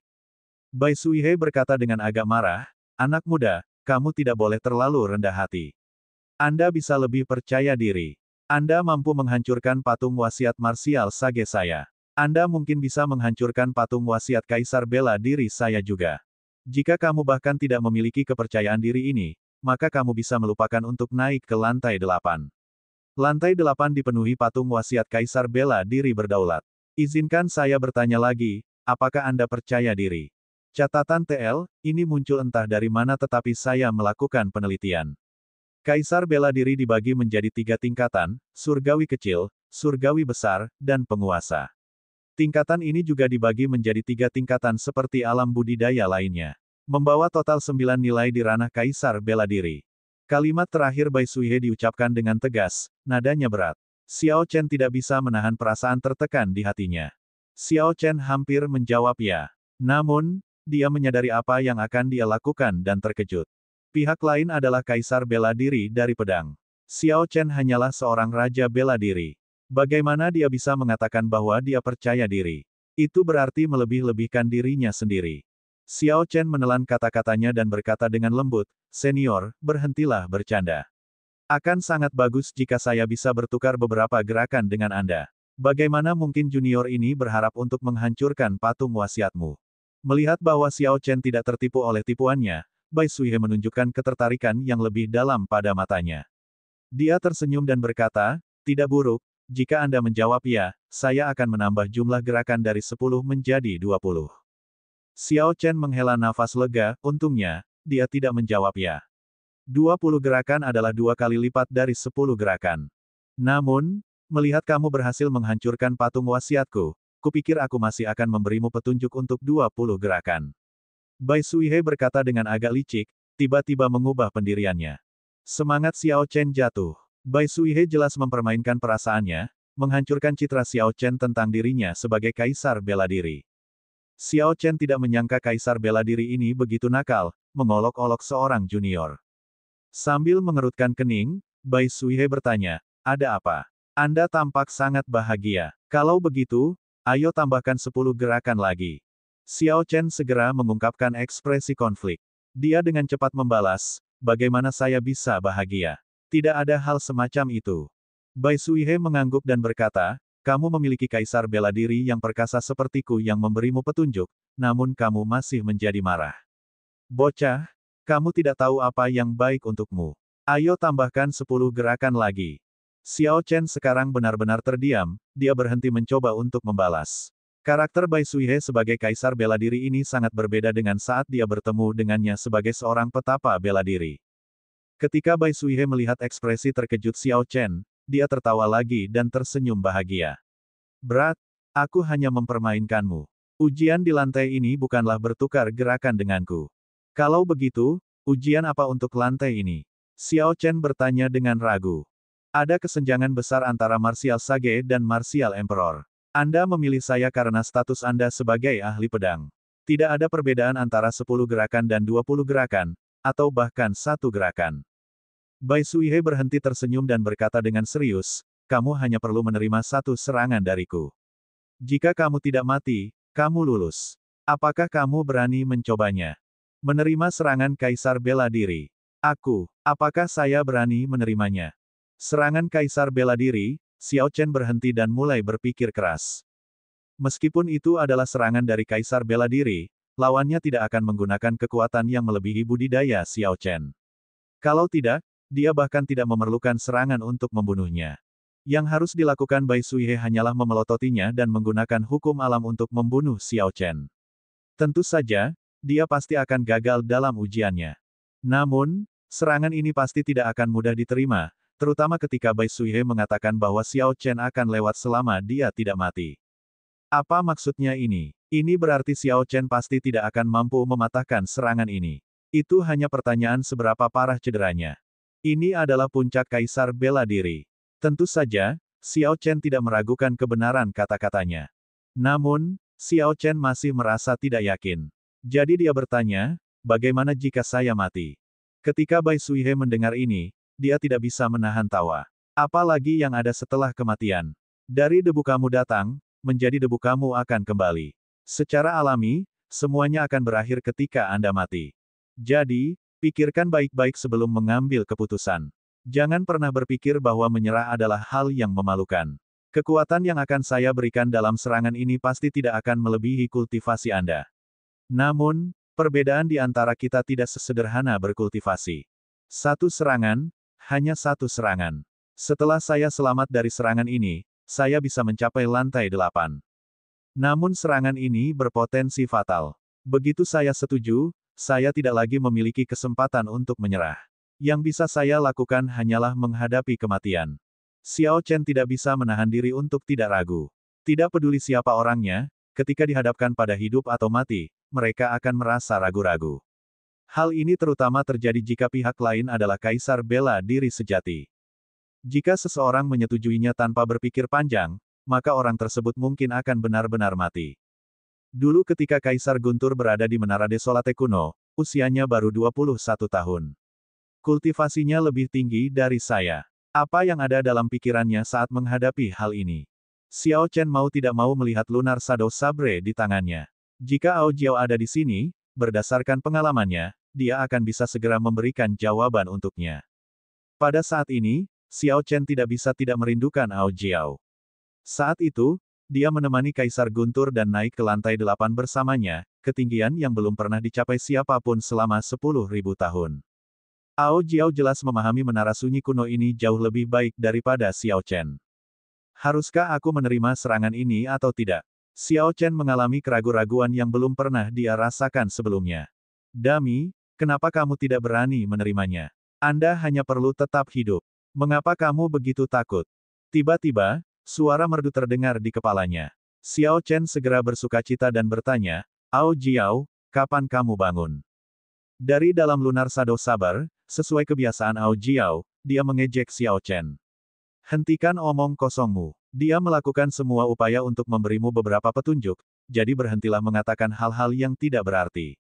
Speaker 1: Bai Suihe berkata dengan agak marah, anak muda, kamu tidak boleh terlalu rendah hati. Anda bisa lebih percaya diri. Anda mampu menghancurkan patung wasiat marsial sage saya. Anda mungkin bisa menghancurkan patung wasiat kaisar bela diri saya juga. Jika kamu bahkan tidak memiliki kepercayaan diri ini, maka kamu bisa melupakan untuk naik ke lantai delapan. Lantai delapan dipenuhi patung wasiat kaisar bela diri berdaulat. Izinkan saya bertanya lagi, apakah Anda percaya diri? Catatan TL, ini muncul entah dari mana tetapi saya melakukan penelitian. Kaisar bela diri dibagi menjadi tiga tingkatan, surgawi kecil, surgawi besar, dan penguasa. Tingkatan ini juga dibagi menjadi tiga tingkatan seperti alam budidaya lainnya. Membawa total sembilan nilai di ranah Kaisar bela diri. Kalimat terakhir Bai Suihe diucapkan dengan tegas, nadanya berat. Xiao Chen tidak bisa menahan perasaan tertekan di hatinya. Xiao Chen hampir menjawab ya. Namun, dia menyadari apa yang akan dia lakukan dan terkejut. Pihak lain adalah kaisar bela diri dari pedang. Xiao Chen hanyalah seorang raja bela diri. Bagaimana dia bisa mengatakan bahwa dia percaya diri? Itu berarti melebih-lebihkan dirinya sendiri. Xiao Chen menelan kata-katanya dan berkata dengan lembut, Senior, berhentilah bercanda. Akan sangat bagus jika saya bisa bertukar beberapa gerakan dengan Anda. Bagaimana mungkin junior ini berharap untuk menghancurkan patung wasiatmu? Melihat bahwa Xiao Chen tidak tertipu oleh tipuannya, Bai Suihe menunjukkan ketertarikan yang lebih dalam pada matanya. Dia tersenyum dan berkata, tidak buruk, jika Anda menjawab ya, saya akan menambah jumlah gerakan dari 10 menjadi 20. Xiao Chen menghela nafas lega, untungnya, dia tidak menjawab ya. 20 gerakan adalah dua kali lipat dari 10 gerakan. Namun, melihat kamu berhasil menghancurkan patung wasiatku, kupikir aku masih akan memberimu petunjuk untuk 20 gerakan. Bai Suihe berkata dengan agak licik, tiba-tiba mengubah pendiriannya. Semangat Xiao Chen jatuh. Bai Suihe jelas mempermainkan perasaannya, menghancurkan citra Xiao Chen tentang dirinya sebagai kaisar bela diri. Xiao Chen tidak menyangka kaisar bela diri ini begitu nakal, mengolok-olok seorang junior. Sambil mengerutkan kening, Bai Suihe bertanya, ada apa? Anda tampak sangat bahagia. Kalau begitu, ayo tambahkan 10 gerakan lagi. Xiao Chen segera mengungkapkan ekspresi konflik. Dia dengan cepat membalas, bagaimana saya bisa bahagia? Tidak ada hal semacam itu. Bai Suihe mengangguk dan berkata, kamu memiliki kaisar bela diri yang perkasa sepertiku yang memberimu petunjuk, namun kamu masih menjadi marah. Bocah, kamu tidak tahu apa yang baik untukmu. Ayo tambahkan 10 gerakan lagi. Xiao Chen sekarang benar-benar terdiam, dia berhenti mencoba untuk membalas. Karakter Bai Suihe sebagai kaisar bela diri ini sangat berbeda dengan saat dia bertemu dengannya sebagai seorang petapa bela diri. Ketika Bai Suihe melihat ekspresi terkejut Xiao Chen, dia tertawa lagi dan tersenyum bahagia. Berat, aku hanya mempermainkanmu. Ujian di lantai ini bukanlah bertukar gerakan denganku. Kalau begitu, ujian apa untuk lantai ini? Xiao Chen bertanya dengan ragu. Ada kesenjangan besar antara Martial Sage dan Martial Emperor. Anda memilih saya karena status Anda sebagai ahli pedang. Tidak ada perbedaan antara 10 gerakan dan 20 gerakan, atau bahkan satu gerakan. Bai Suihe berhenti tersenyum dan berkata dengan serius, kamu hanya perlu menerima satu serangan dariku. Jika kamu tidak mati, kamu lulus. Apakah kamu berani mencobanya? Menerima serangan Kaisar bela diri. Aku, apakah saya berani menerimanya? Serangan Kaisar bela diri, Xiao Chen berhenti dan mulai berpikir keras. Meskipun itu adalah serangan dari Kaisar bela diri, lawannya tidak akan menggunakan kekuatan yang melebihi budidaya Xiao Chen. Kalau tidak, dia bahkan tidak memerlukan serangan untuk membunuhnya. Yang harus dilakukan Bai Suihe hanyalah memelototinya dan menggunakan hukum alam untuk membunuh Xiao Chen. Tentu saja, dia pasti akan gagal dalam ujiannya. Namun, serangan ini pasti tidak akan mudah diterima, terutama ketika Bai Suihe mengatakan bahwa Xiao Chen akan lewat selama dia tidak mati. Apa maksudnya ini? Ini berarti Xiao Chen pasti tidak akan mampu mematahkan serangan ini. Itu hanya pertanyaan seberapa parah cederanya. Ini adalah puncak kaisar bela diri. Tentu saja, Xiao Chen tidak meragukan kebenaran kata-katanya. Namun, Xiao Chen masih merasa tidak yakin. Jadi dia bertanya, bagaimana jika saya mati? Ketika Bai Suihe mendengar ini, dia tidak bisa menahan tawa. Apalagi yang ada setelah kematian. Dari debu kamu datang, menjadi debu kamu akan kembali. Secara alami, semuanya akan berakhir ketika Anda mati. Jadi, pikirkan baik-baik sebelum mengambil keputusan. Jangan pernah berpikir bahwa menyerah adalah hal yang memalukan. Kekuatan yang akan saya berikan dalam serangan ini pasti tidak akan melebihi kultivasi Anda. Namun, perbedaan di antara kita tidak sesederhana berkultivasi. Satu serangan, hanya satu serangan. Setelah saya selamat dari serangan ini, saya bisa mencapai lantai delapan. Namun serangan ini berpotensi fatal. Begitu saya setuju, saya tidak lagi memiliki kesempatan untuk menyerah. Yang bisa saya lakukan hanyalah menghadapi kematian. Xiao Chen tidak bisa menahan diri untuk tidak ragu. Tidak peduli siapa orangnya, ketika dihadapkan pada hidup atau mati, mereka akan merasa ragu-ragu. Hal ini terutama terjadi jika pihak lain adalah kaisar bela diri sejati. Jika seseorang menyetujuinya tanpa berpikir panjang, maka orang tersebut mungkin akan benar-benar mati. Dulu ketika Kaisar Guntur berada di Menara Desolate kuno, usianya baru 21 tahun. Kultivasinya lebih tinggi dari saya. Apa yang ada dalam pikirannya saat menghadapi hal ini? Xiao Chen mau tidak mau melihat lunar Shadow Sabre di tangannya. Jika Ao Jiao ada di sini, berdasarkan pengalamannya, dia akan bisa segera memberikan jawaban untuknya. Pada saat ini, Xiao Chen tidak bisa tidak merindukan Ao Jiao. Saat itu, dia menemani Kaisar Guntur dan naik ke lantai delapan bersamanya, ketinggian yang belum pernah dicapai siapapun selama sepuluh ribu tahun. Ao Jiao jelas memahami menara sunyi kuno ini jauh lebih baik daripada Xiao Chen. Haruskah aku menerima serangan ini atau tidak? Xiao Chen mengalami keraguan-raguan yang belum pernah dia rasakan sebelumnya. Dami, kenapa kamu tidak berani menerimanya? Anda hanya perlu tetap hidup. Mengapa kamu begitu takut? Tiba-tiba, suara merdu terdengar di kepalanya. Xiao Chen segera bersuka cita dan bertanya, Ao Jiao, kapan kamu bangun? Dari dalam lunar sado sabar, sesuai kebiasaan Ao Jiao, dia mengejek Xiao Chen. Hentikan omong kosongmu. Dia melakukan semua upaya untuk memberimu beberapa petunjuk, jadi berhentilah mengatakan hal-hal yang tidak berarti.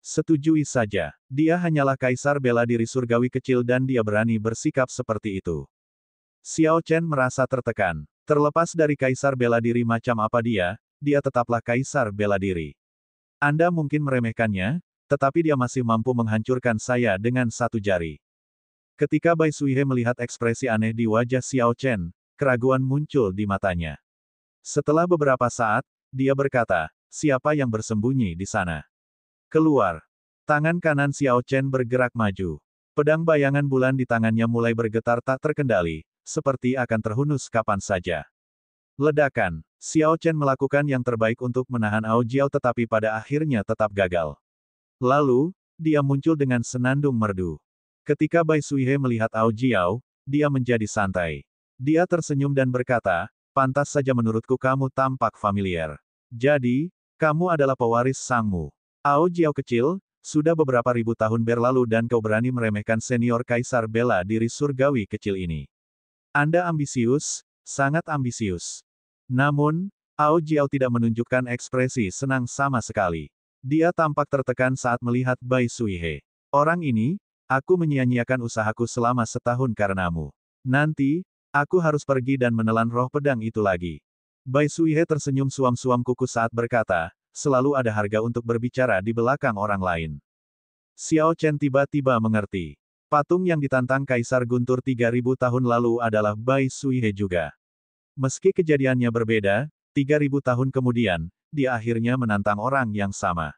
Speaker 1: Setujui saja, dia hanyalah kaisar bela diri surgawi kecil dan dia berani bersikap seperti itu. Xiao Chen merasa tertekan. Terlepas dari kaisar bela diri macam apa dia, dia tetaplah kaisar bela diri. Anda mungkin meremehkannya, tetapi dia masih mampu menghancurkan saya dengan satu jari. Ketika Bai Suihe melihat ekspresi aneh di wajah Xiao Chen, Keraguan muncul di matanya. Setelah beberapa saat, dia berkata, siapa yang bersembunyi di sana? Keluar. Tangan kanan Xiao Chen bergerak maju. Pedang bayangan bulan di tangannya mulai bergetar tak terkendali, seperti akan terhunus kapan saja. Ledakan. Xiao Chen melakukan yang terbaik untuk menahan Ao Jiao tetapi pada akhirnya tetap gagal. Lalu, dia muncul dengan senandung merdu. Ketika Bai Suihe melihat Ao Jiao, dia menjadi santai. Dia tersenyum dan berkata, pantas saja menurutku kamu tampak familiar. Jadi, kamu adalah pewaris sangmu. Ao Jiao kecil, sudah beberapa ribu tahun berlalu dan kau berani meremehkan senior kaisar bela diri surgawi kecil ini. Anda ambisius, sangat ambisius. Namun, Ao Jiao tidak menunjukkan ekspresi senang sama sekali. Dia tampak tertekan saat melihat Bai Suihe. Orang ini, aku menyia-nyiakan usahaku selama setahun karenamu. Nanti, Aku harus pergi dan menelan roh pedang itu lagi. Bai Suihe tersenyum suam-suam kuku saat berkata, selalu ada harga untuk berbicara di belakang orang lain. Xiao Chen tiba-tiba mengerti. Patung yang ditantang Kaisar Guntur 3000 tahun lalu adalah Bai Suihe juga. Meski kejadiannya berbeda, 3000 tahun kemudian, dia akhirnya menantang orang yang sama.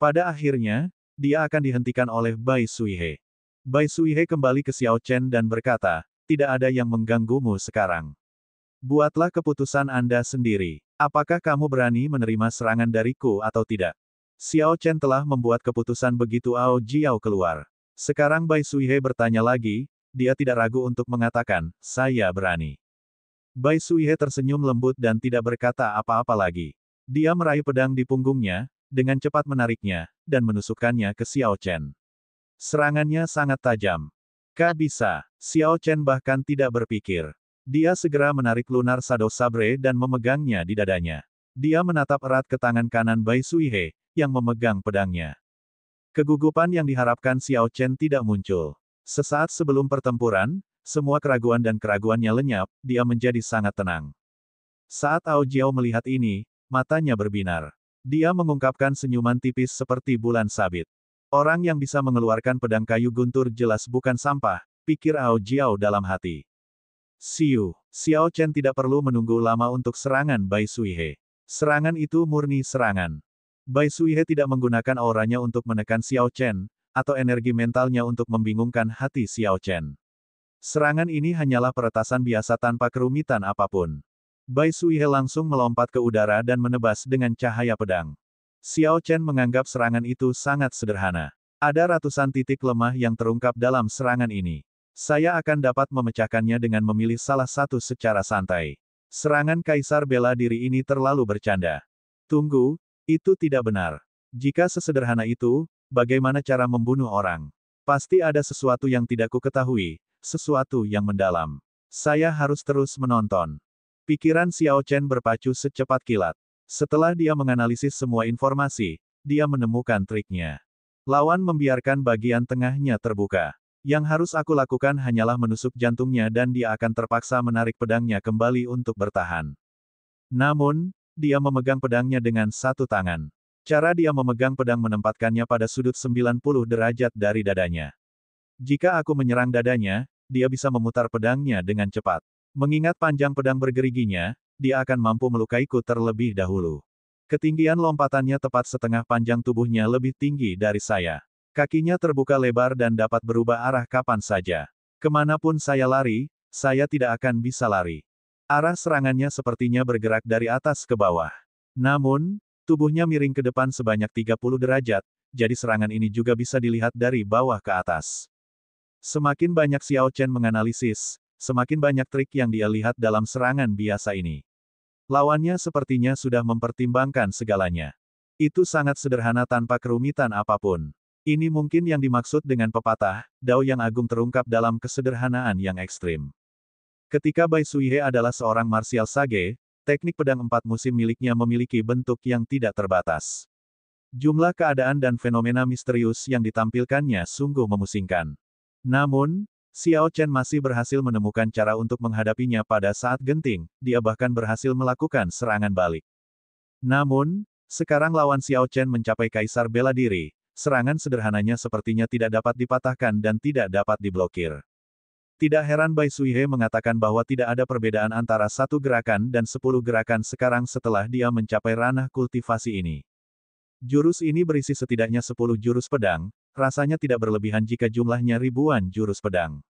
Speaker 1: Pada akhirnya, dia akan dihentikan oleh Bai Suihe. Bai Suihe kembali ke Xiao Chen dan berkata, tidak ada yang mengganggumu sekarang. Buatlah keputusan Anda sendiri. Apakah kamu berani menerima serangan dariku atau tidak? Xiao Chen telah membuat keputusan begitu Ao Jiao keluar. Sekarang Bai Suihe bertanya lagi, dia tidak ragu untuk mengatakan, saya berani. Bai Suihe tersenyum lembut dan tidak berkata apa-apa lagi. Dia meraih pedang di punggungnya, dengan cepat menariknya, dan menusukkannya ke Xiao Chen. Serangannya sangat tajam. Kak bisa. Xiao Chen bahkan tidak berpikir. Dia segera menarik lunar Sado Sabre dan memegangnya di dadanya. Dia menatap erat ke tangan kanan Bai Suihe, yang memegang pedangnya. Kegugupan yang diharapkan Xiao Chen tidak muncul. Sesaat sebelum pertempuran, semua keraguan dan keraguannya lenyap, dia menjadi sangat tenang. Saat Ao Jiao melihat ini, matanya berbinar. Dia mengungkapkan senyuman tipis seperti bulan sabit. Orang yang bisa mengeluarkan pedang kayu guntur jelas bukan sampah, pikir Ao Jiao dalam hati. Siu, Xiao Chen tidak perlu menunggu lama untuk serangan Bai Suihe. Serangan itu murni serangan. Bai Suihe tidak menggunakan auranya untuk menekan Xiao Chen, atau energi mentalnya untuk membingungkan hati Xiao Chen. Serangan ini hanyalah peretasan biasa tanpa kerumitan apapun. Bai Suihe langsung melompat ke udara dan menebas dengan cahaya pedang. Xiao Chen menganggap serangan itu sangat sederhana. Ada ratusan titik lemah yang terungkap dalam serangan ini. Saya akan dapat memecahkannya dengan memilih salah satu secara santai. Serangan kaisar bela diri ini terlalu bercanda. Tunggu, itu tidak benar. Jika sesederhana itu, bagaimana cara membunuh orang? Pasti ada sesuatu yang tidak ku ketahui, sesuatu yang mendalam. Saya harus terus menonton. Pikiran Xiao Chen berpacu secepat kilat. Setelah dia menganalisis semua informasi, dia menemukan triknya. Lawan membiarkan bagian tengahnya terbuka. Yang harus aku lakukan hanyalah menusuk jantungnya dan dia akan terpaksa menarik pedangnya kembali untuk bertahan. Namun, dia memegang pedangnya dengan satu tangan. Cara dia memegang pedang menempatkannya pada sudut 90 derajat dari dadanya. Jika aku menyerang dadanya, dia bisa memutar pedangnya dengan cepat. Mengingat panjang pedang bergeriginya, dia akan mampu melukaiku terlebih dahulu. Ketinggian lompatannya tepat setengah panjang tubuhnya lebih tinggi dari saya. Kakinya terbuka lebar dan dapat berubah arah kapan saja. Kemanapun saya lari, saya tidak akan bisa lari. Arah serangannya sepertinya bergerak dari atas ke bawah. Namun, tubuhnya miring ke depan sebanyak 30 derajat, jadi serangan ini juga bisa dilihat dari bawah ke atas. Semakin banyak Xiao Chen menganalisis, semakin banyak trik yang dia lihat dalam serangan biasa ini. Lawannya sepertinya sudah mempertimbangkan segalanya. Itu sangat sederhana tanpa kerumitan apapun. Ini mungkin yang dimaksud dengan pepatah, Dao yang agung terungkap dalam kesederhanaan yang ekstrim. Ketika Bai Suihe adalah seorang martial sage, teknik pedang empat musim miliknya memiliki bentuk yang tidak terbatas. Jumlah keadaan dan fenomena misterius yang ditampilkannya sungguh memusingkan. Namun, Xiao Chen masih berhasil menemukan cara untuk menghadapinya pada saat genting, dia bahkan berhasil melakukan serangan balik. Namun, sekarang lawan Xiao Chen mencapai kaisar bela diri, serangan sederhananya sepertinya tidak dapat dipatahkan dan tidak dapat diblokir. Tidak heran Bai Suihe mengatakan bahwa tidak ada perbedaan antara satu gerakan dan sepuluh gerakan sekarang setelah dia mencapai ranah kultivasi ini. Jurus ini berisi setidaknya sepuluh jurus pedang, Rasanya tidak berlebihan jika jumlahnya ribuan jurus pedang.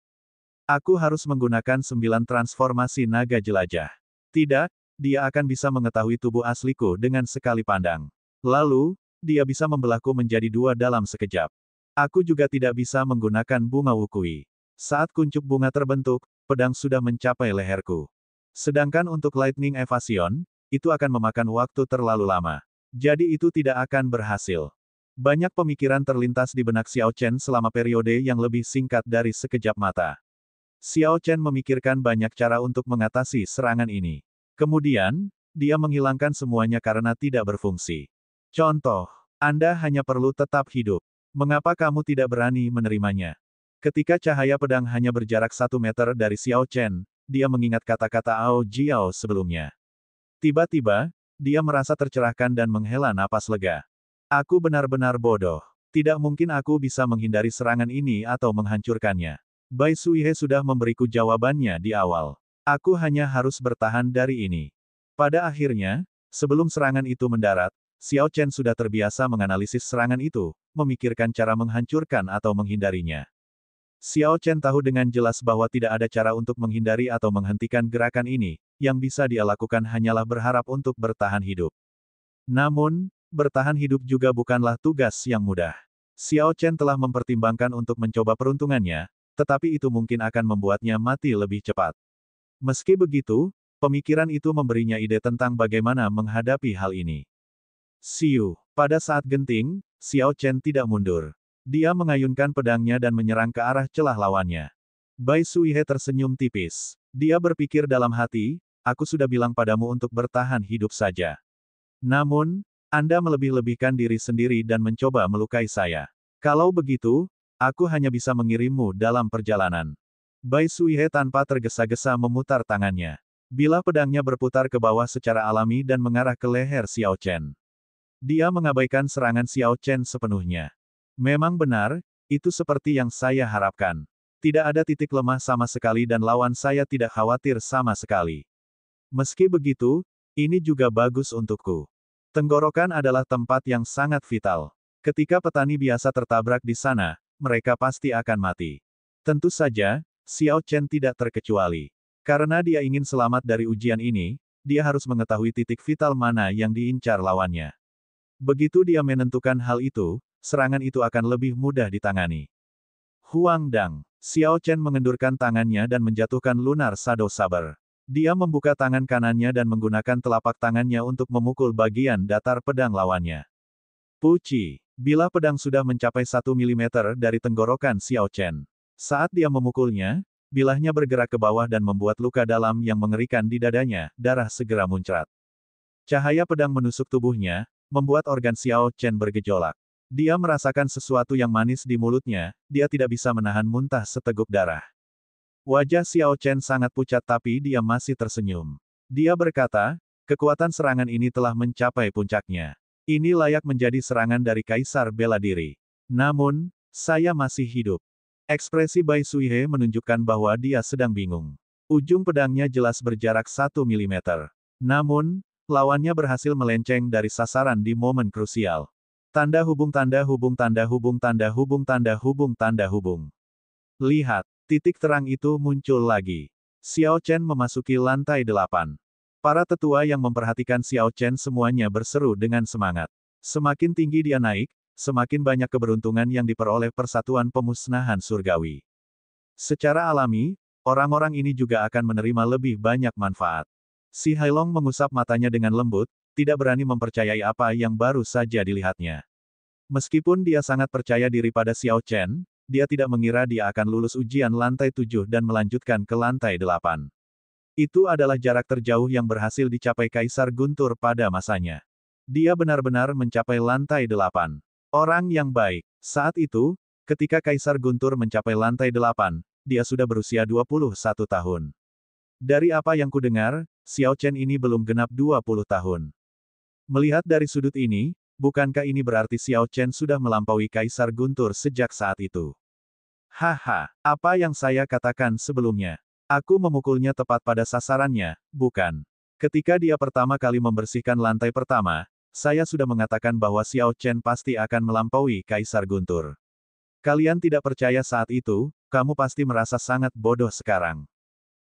Speaker 1: Aku harus menggunakan sembilan transformasi naga jelajah. Tidak, dia akan bisa mengetahui tubuh asliku dengan sekali pandang. Lalu, dia bisa membelahku menjadi dua dalam sekejap. Aku juga tidak bisa menggunakan bunga wukui. Saat kuncup bunga terbentuk, pedang sudah mencapai leherku. Sedangkan untuk lightning evasion, itu akan memakan waktu terlalu lama. Jadi itu tidak akan berhasil. Banyak pemikiran terlintas di benak Xiao Chen selama periode yang lebih singkat dari sekejap mata. Xiao Chen memikirkan banyak cara untuk mengatasi serangan ini. Kemudian, dia menghilangkan semuanya karena tidak berfungsi. Contoh, Anda hanya perlu tetap hidup. Mengapa kamu tidak berani menerimanya? Ketika cahaya pedang hanya berjarak satu meter dari Xiao Chen, dia mengingat kata-kata Ao Jiao sebelumnya. Tiba-tiba, dia merasa tercerahkan dan menghela napas lega. Aku benar-benar bodoh. Tidak mungkin aku bisa menghindari serangan ini atau menghancurkannya. Bai Suihe sudah memberiku jawabannya di awal. Aku hanya harus bertahan dari ini. Pada akhirnya, sebelum serangan itu mendarat, Xiao Chen sudah terbiasa menganalisis serangan itu, memikirkan cara menghancurkan atau menghindarinya. Xiao Chen tahu dengan jelas bahwa tidak ada cara untuk menghindari atau menghentikan gerakan ini, yang bisa dia lakukan hanyalah berharap untuk bertahan hidup. Namun, bertahan hidup juga bukanlah tugas yang mudah. Xiao Chen telah mempertimbangkan untuk mencoba peruntungannya, tetapi itu mungkin akan membuatnya mati lebih cepat. Meski begitu, pemikiran itu memberinya ide tentang bagaimana menghadapi hal ini. Siu, pada saat genting, Xiao Chen tidak mundur. Dia mengayunkan pedangnya dan menyerang ke arah celah lawannya. Bai Suihe tersenyum tipis. Dia berpikir dalam hati, aku sudah bilang padamu untuk bertahan hidup saja. Namun, anda melebih-lebihkan diri sendiri dan mencoba melukai saya. Kalau begitu, aku hanya bisa mengirimmu dalam perjalanan. Bai Suihe tanpa tergesa-gesa memutar tangannya. Bila pedangnya berputar ke bawah secara alami dan mengarah ke leher Xiao Chen. Dia mengabaikan serangan Xiao Chen sepenuhnya. Memang benar, itu seperti yang saya harapkan. Tidak ada titik lemah sama sekali dan lawan saya tidak khawatir sama sekali. Meski begitu, ini juga bagus untukku. Tenggorokan adalah tempat yang sangat vital. Ketika petani biasa tertabrak di sana, mereka pasti akan mati. Tentu saja, Xiao Chen tidak terkecuali. Karena dia ingin selamat dari ujian ini, dia harus mengetahui titik vital mana yang diincar lawannya. Begitu dia menentukan hal itu, serangan itu akan lebih mudah ditangani. Huang Dang, Xiao Chen mengendurkan tangannya dan menjatuhkan lunar Shadow Saber. Dia membuka tangan kanannya dan menggunakan telapak tangannya untuk memukul bagian datar pedang lawannya. Puci! Bila pedang sudah mencapai 1 mm dari tenggorokan Xiao Chen. Saat dia memukulnya, bilahnya bergerak ke bawah dan membuat luka dalam yang mengerikan di dadanya, darah segera muncrat. Cahaya pedang menusuk tubuhnya, membuat organ Xiao Chen bergejolak. Dia merasakan sesuatu yang manis di mulutnya, dia tidak bisa menahan muntah seteguk darah. Wajah Xiao Chen sangat pucat tapi dia masih tersenyum. Dia berkata, kekuatan serangan ini telah mencapai puncaknya. Ini layak menjadi serangan dari Kaisar bela diri. Namun, saya masih hidup. Ekspresi Bai Suihe menunjukkan bahwa dia sedang bingung. Ujung pedangnya jelas berjarak 1 mm. Namun, lawannya berhasil melenceng dari sasaran di momen krusial. Tanda hubung tanda hubung tanda hubung tanda hubung tanda hubung tanda hubung. Lihat, Titik terang itu muncul lagi. Xiao Chen memasuki lantai delapan. Para tetua yang memperhatikan Xiao Chen semuanya berseru dengan semangat. Semakin tinggi dia naik, semakin banyak keberuntungan yang diperoleh Persatuan Pemusnahan Surgawi. Secara alami, orang-orang ini juga akan menerima lebih banyak manfaat. Si Hailong mengusap matanya dengan lembut, tidak berani mempercayai apa yang baru saja dilihatnya. Meskipun dia sangat percaya diri pada Xiao Chen, dia tidak mengira dia akan lulus ujian lantai tujuh dan melanjutkan ke lantai delapan. Itu adalah jarak terjauh yang berhasil dicapai Kaisar Guntur pada masanya. Dia benar-benar mencapai lantai delapan. Orang yang baik. Saat itu, ketika Kaisar Guntur mencapai lantai delapan, dia sudah berusia 21 tahun. Dari apa yang kudengar, Xiao Chen ini belum genap 20 tahun. Melihat dari sudut ini, bukankah ini berarti Xiao Chen sudah melampaui Kaisar Guntur sejak saat itu? Haha, apa yang saya katakan sebelumnya? Aku memukulnya tepat pada sasarannya, bukan? Ketika dia pertama kali membersihkan lantai pertama, saya sudah mengatakan bahwa Xiao Chen pasti akan melampaui Kaisar Guntur. Kalian tidak percaya saat itu, kamu pasti merasa sangat bodoh sekarang.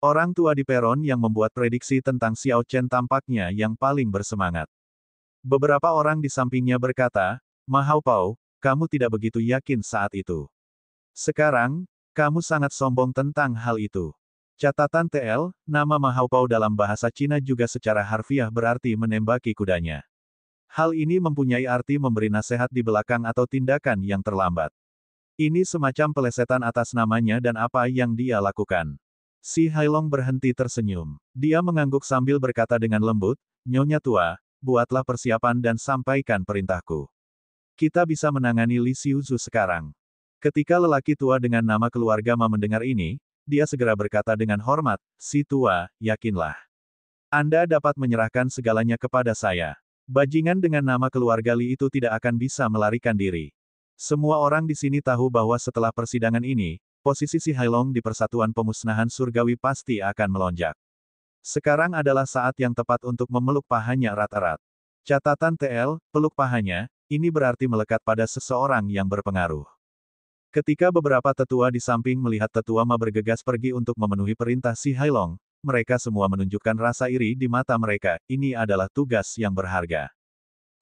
Speaker 1: Orang tua di peron yang membuat prediksi tentang Xiao Chen tampaknya yang paling bersemangat. Beberapa orang di sampingnya berkata, Mahau Pau, kamu tidak begitu yakin saat itu. Sekarang, kamu sangat sombong tentang hal itu. Catatan TL, nama Mahau Pau dalam bahasa Cina juga secara harfiah berarti menembaki kudanya. Hal ini mempunyai arti memberi nasihat di belakang atau tindakan yang terlambat. Ini semacam pelesetan atas namanya dan apa yang dia lakukan. Si Hailong berhenti tersenyum. Dia mengangguk sambil berkata dengan lembut, Nyonya tua, buatlah persiapan dan sampaikan perintahku. Kita bisa menangani Li Xiuzu sekarang. Ketika lelaki tua dengan nama keluarga Ma mendengar ini, dia segera berkata dengan hormat, Si tua, yakinlah. Anda dapat menyerahkan segalanya kepada saya. Bajingan dengan nama keluarga Li itu tidak akan bisa melarikan diri. Semua orang di sini tahu bahwa setelah persidangan ini, posisi Si Hailong di Persatuan Pemusnahan Surgawi pasti akan melonjak. Sekarang adalah saat yang tepat untuk memeluk pahanya erat-erat. Catatan TL, peluk pahanya, ini berarti melekat pada seseorang yang berpengaruh. Ketika beberapa tetua di samping melihat tetua Ma bergegas pergi untuk memenuhi perintah si Hailong, mereka semua menunjukkan rasa iri di mata mereka, ini adalah tugas yang berharga.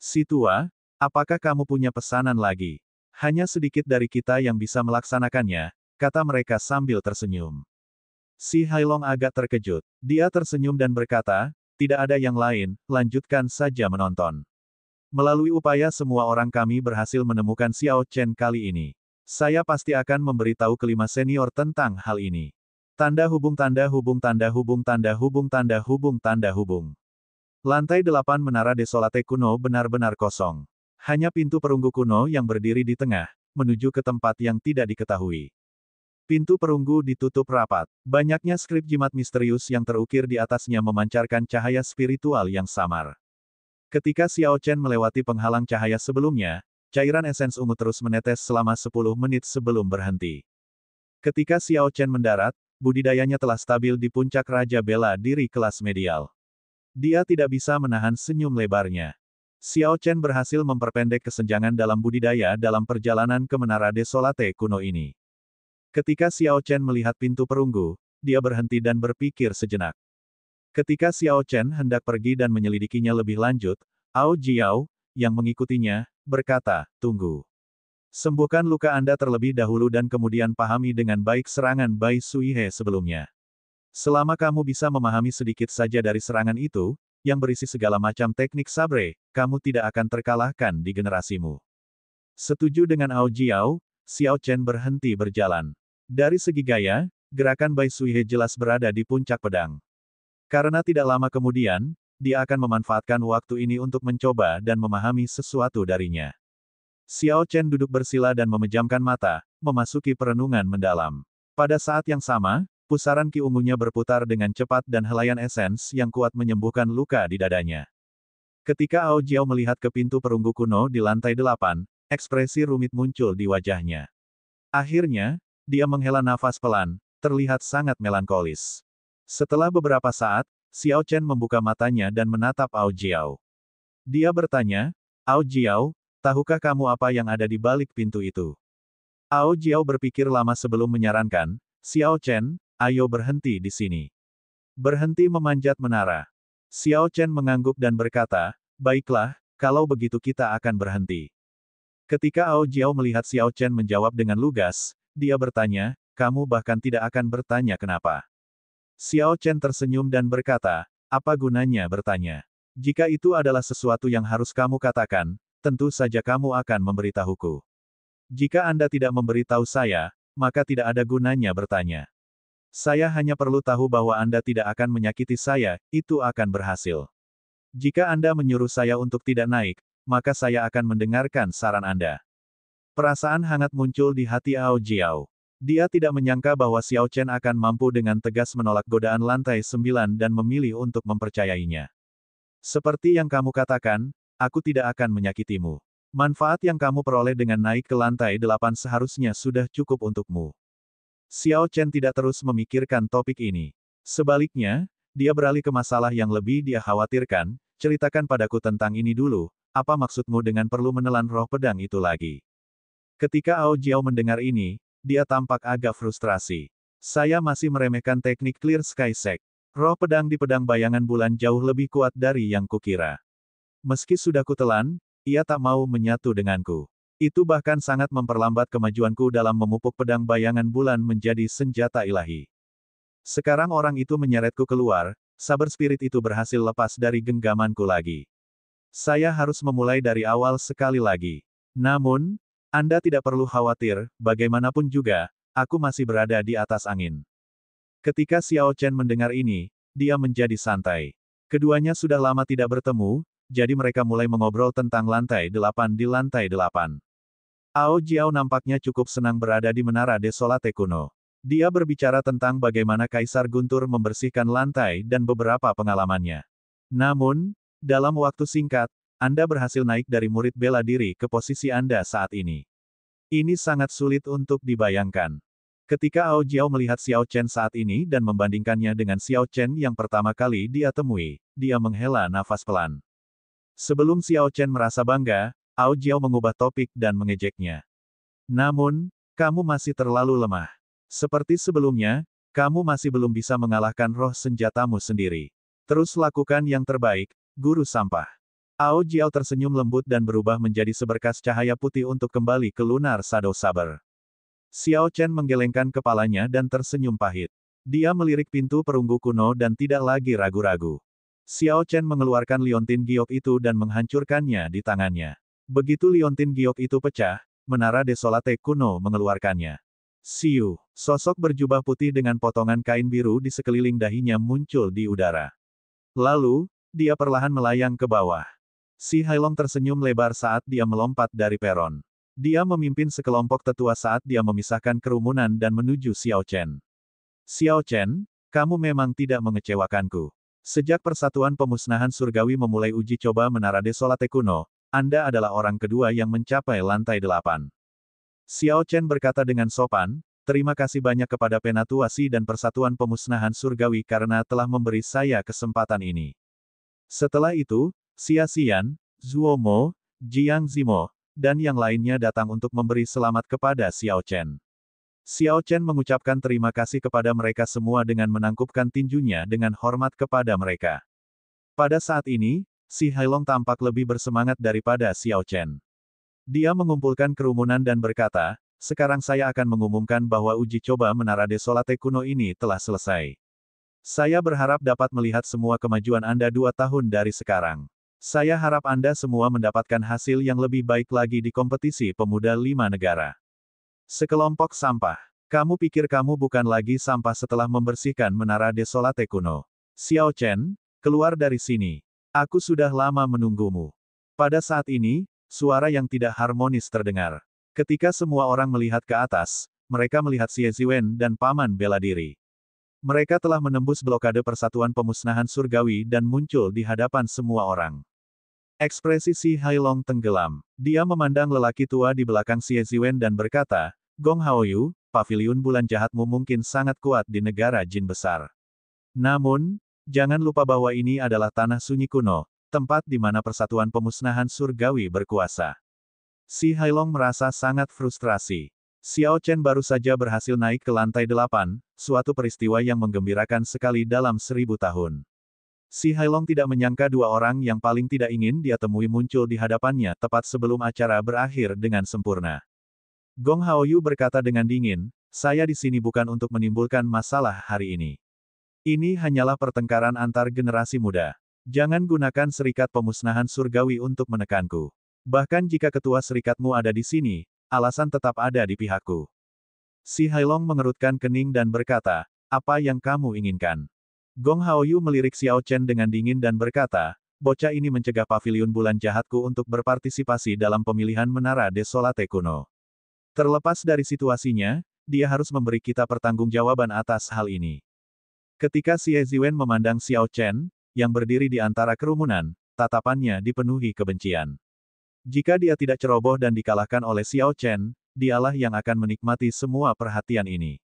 Speaker 1: Si tua, apakah kamu punya pesanan lagi? Hanya sedikit dari kita yang bisa melaksanakannya, kata mereka sambil tersenyum. Si Hailong agak terkejut. Dia tersenyum dan berkata, tidak ada yang lain, lanjutkan saja menonton. Melalui upaya semua orang kami berhasil menemukan Xiao Chen kali ini. Saya pasti akan memberitahu kelima senior tentang hal ini. Tanda hubung tanda hubung tanda hubung tanda hubung tanda hubung tanda hubung. Lantai delapan menara desolate kuno benar-benar kosong. Hanya pintu perunggu kuno yang berdiri di tengah, menuju ke tempat yang tidak diketahui. Pintu perunggu ditutup rapat. Banyaknya skrip jimat misterius yang terukir di atasnya memancarkan cahaya spiritual yang samar. Ketika Xiao Chen melewati penghalang cahaya sebelumnya, cairan esens ungu terus menetes selama 10 menit sebelum berhenti. Ketika Xiao Chen mendarat, budidayanya telah stabil di puncak Raja Bela Diri kelas medial. Dia tidak bisa menahan senyum lebarnya. Xiao Chen berhasil memperpendek kesenjangan dalam budidaya dalam perjalanan ke Menara Desolate kuno ini. Ketika Xiao Chen melihat pintu perunggu, dia berhenti dan berpikir sejenak. Ketika Xiao Chen hendak pergi dan menyelidikinya lebih lanjut, Ao Jiao, yang mengikutinya, berkata, tunggu. Sembuhkan luka Anda terlebih dahulu dan kemudian pahami dengan baik serangan Bai Suihe sebelumnya. Selama kamu bisa memahami sedikit saja dari serangan itu, yang berisi segala macam teknik sabre, kamu tidak akan terkalahkan di generasimu. Setuju dengan Ao Jiao, Xiao Chen berhenti berjalan. Dari segi gaya, gerakan Bai Suihe jelas berada di puncak pedang. Karena tidak lama kemudian, dia akan memanfaatkan waktu ini untuk mencoba dan memahami sesuatu darinya. Xiao Chen duduk bersila dan memejamkan mata, memasuki perenungan mendalam. Pada saat yang sama, pusaran ki ungunya berputar dengan cepat dan helaian esens yang kuat menyembuhkan luka di dadanya. Ketika Ao Jiao melihat ke pintu perunggu kuno di lantai delapan, ekspresi rumit muncul di wajahnya. Akhirnya, dia menghela nafas pelan, terlihat sangat melankolis. Setelah beberapa saat, Xiao Chen membuka matanya dan menatap Ao Jiao. Dia bertanya, Ao Jiao, tahukah kamu apa yang ada di balik pintu itu? Ao Jiao berpikir lama sebelum menyarankan, Xiao Chen, ayo berhenti di sini. Berhenti memanjat menara. Xiao Chen mengangguk dan berkata, baiklah, kalau begitu kita akan berhenti. Ketika Ao Jiao melihat Xiao Chen menjawab dengan lugas, dia bertanya, kamu bahkan tidak akan bertanya kenapa. Xiao Chen tersenyum dan berkata, apa gunanya bertanya? Jika itu adalah sesuatu yang harus kamu katakan, tentu saja kamu akan memberitahuku. Jika Anda tidak memberitahu saya, maka tidak ada gunanya bertanya. Saya hanya perlu tahu bahwa Anda tidak akan menyakiti saya, itu akan berhasil. Jika Anda menyuruh saya untuk tidak naik, maka saya akan mendengarkan saran Anda. Perasaan hangat muncul di hati Ao Jiao. Dia tidak menyangka bahwa Xiao Chen akan mampu dengan tegas menolak godaan lantai sembilan dan memilih untuk mempercayainya. Seperti yang kamu katakan, aku tidak akan menyakitimu. Manfaat yang kamu peroleh dengan naik ke lantai delapan seharusnya sudah cukup untukmu. Xiao Chen tidak terus memikirkan topik ini. Sebaliknya, dia beralih ke masalah yang lebih dia khawatirkan, ceritakan padaku tentang ini dulu, apa maksudmu dengan perlu menelan roh pedang itu lagi? Ketika Ao Jiao mendengar ini, dia tampak agak frustrasi. Saya masih meremehkan teknik Clear Sky Sek. Roh pedang di pedang bayangan bulan jauh lebih kuat dari yang kukira. Meski sudah kutelan, ia tak mau menyatu denganku. Itu bahkan sangat memperlambat kemajuanku dalam memupuk pedang bayangan bulan menjadi senjata ilahi. Sekarang orang itu menyeretku keluar, saber spirit itu berhasil lepas dari genggamanku lagi. Saya harus memulai dari awal sekali lagi. Namun, anda tidak perlu khawatir, bagaimanapun juga, aku masih berada di atas angin. Ketika Xiao Chen mendengar ini, dia menjadi santai. Keduanya sudah lama tidak bertemu, jadi mereka mulai mengobrol tentang lantai delapan di lantai delapan. Ao Jiao nampaknya cukup senang berada di Menara Desolate kuno. Dia berbicara tentang bagaimana Kaisar Guntur membersihkan lantai dan beberapa pengalamannya. Namun, dalam waktu singkat, anda berhasil naik dari murid bela diri ke posisi Anda saat ini. Ini sangat sulit untuk dibayangkan. Ketika Ao Jiao melihat Xiao Chen saat ini dan membandingkannya dengan Xiao Chen yang pertama kali dia temui, dia menghela nafas pelan. Sebelum Xiao Chen merasa bangga, Ao Jiao mengubah topik dan mengejeknya. Namun, kamu masih terlalu lemah. Seperti sebelumnya, kamu masih belum bisa mengalahkan roh senjatamu sendiri. Terus lakukan yang terbaik, guru sampah. Ao Jiao tersenyum lembut dan berubah menjadi seberkas cahaya putih untuk kembali ke Lunar Shadow Saber. Xiao Chen menggelengkan kepalanya dan tersenyum pahit. Dia melirik pintu perunggu kuno dan tidak lagi ragu-ragu. Xiao Chen mengeluarkan liontin giok itu dan menghancurkannya di tangannya. Begitu liontin giok itu pecah, menara desolate kuno mengeluarkannya. Siu, sosok berjubah putih dengan potongan kain biru di sekeliling dahinya muncul di udara. Lalu, dia perlahan melayang ke bawah. Si Hailong tersenyum lebar saat dia melompat dari peron. Dia memimpin sekelompok tetua saat dia memisahkan kerumunan dan menuju Xiao Chen. Xiao Chen, kamu memang tidak mengecewakanku. Sejak persatuan pemusnahan surgawi memulai uji coba menara desolate kuno, Anda adalah orang kedua yang mencapai lantai delapan. Xiao Chen berkata dengan sopan, terima kasih banyak kepada Penatuasi dan Persatuan Pemusnahan Surgawi karena telah memberi saya kesempatan ini. Setelah itu, Xiaxian, Mo, Jiang Zimo, dan yang lainnya datang untuk memberi selamat kepada Xiao Chen. Xiao Chen mengucapkan terima kasih kepada mereka semua dengan menangkupkan tinjunya dengan hormat kepada mereka. Pada saat ini, Si Hailong tampak lebih bersemangat daripada Xiao Chen. Dia mengumpulkan kerumunan dan berkata, sekarang saya akan mengumumkan bahwa uji coba Menara Desolate kuno ini telah selesai. Saya berharap dapat melihat semua kemajuan Anda dua tahun dari sekarang. Saya harap Anda semua mendapatkan hasil yang lebih baik lagi di kompetisi pemuda lima negara. Sekelompok sampah. Kamu pikir kamu bukan lagi sampah setelah membersihkan menara desolate kuno. Xiao Chen, keluar dari sini. Aku sudah lama menunggumu. Pada saat ini, suara yang tidak harmonis terdengar. Ketika semua orang melihat ke atas, mereka melihat Xie Ziwen dan Paman bela diri. Mereka telah menembus blokade persatuan pemusnahan surgawi dan muncul di hadapan semua orang. Ekspresi Si Hailong tenggelam. Dia memandang lelaki tua di belakang Xie Ziwen dan berkata, Gong Haoyu, pavilion bulan jahatmu mungkin sangat kuat di negara jin besar. Namun, jangan lupa bahwa ini adalah tanah sunyi kuno, tempat di mana persatuan pemusnahan surgawi berkuasa. Si Hailong merasa sangat frustrasi. Xiao Chen baru saja berhasil naik ke lantai delapan, suatu peristiwa yang menggembirakan sekali dalam seribu tahun. Si Hailong tidak menyangka dua orang yang paling tidak ingin dia temui muncul di hadapannya tepat sebelum acara berakhir dengan sempurna. Gong Haoyu berkata dengan dingin, saya di sini bukan untuk menimbulkan masalah hari ini. Ini hanyalah pertengkaran antar generasi muda. Jangan gunakan serikat pemusnahan surgawi untuk menekanku. Bahkan jika ketua serikatmu ada di sini, alasan tetap ada di pihakku. Si Hailong mengerutkan kening dan berkata, apa yang kamu inginkan? Gong Haoyu melirik Xiao Chen dengan dingin dan berkata, bocah ini mencegah pavilion bulan jahatku untuk berpartisipasi dalam pemilihan menara desolate kuno. Terlepas dari situasinya, dia harus memberi kita pertanggungjawaban atas hal ini. Ketika Si Ziwen memandang Xiao Chen, yang berdiri di antara kerumunan, tatapannya dipenuhi kebencian. Jika dia tidak ceroboh dan dikalahkan oleh Xiao Chen, dialah yang akan menikmati semua perhatian ini.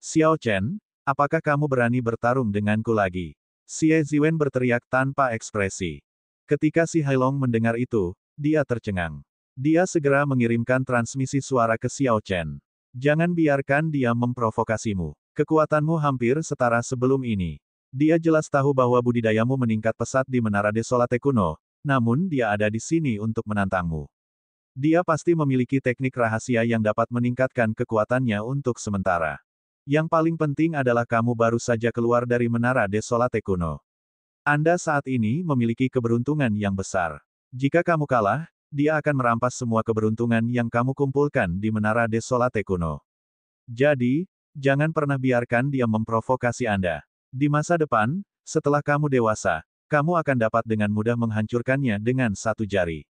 Speaker 1: Xiao Chen, Apakah kamu berani bertarung denganku lagi? Xie Ziwen berteriak tanpa ekspresi. Ketika si Hailong mendengar itu, dia tercengang. Dia segera mengirimkan transmisi suara ke Xiao Chen. Jangan biarkan dia memprovokasimu. Kekuatanmu hampir setara sebelum ini. Dia jelas tahu bahwa budidayamu meningkat pesat di Menara Desolate kuno, namun dia ada di sini untuk menantangmu. Dia pasti memiliki teknik rahasia yang dapat meningkatkan kekuatannya untuk sementara. Yang paling penting adalah kamu baru saja keluar dari menara desolate kuno. Anda saat ini memiliki keberuntungan yang besar. Jika kamu kalah, dia akan merampas semua keberuntungan yang kamu kumpulkan di menara desolate kuno. Jadi, jangan pernah biarkan dia memprovokasi Anda. Di masa depan, setelah kamu dewasa, kamu akan dapat dengan mudah menghancurkannya dengan satu jari.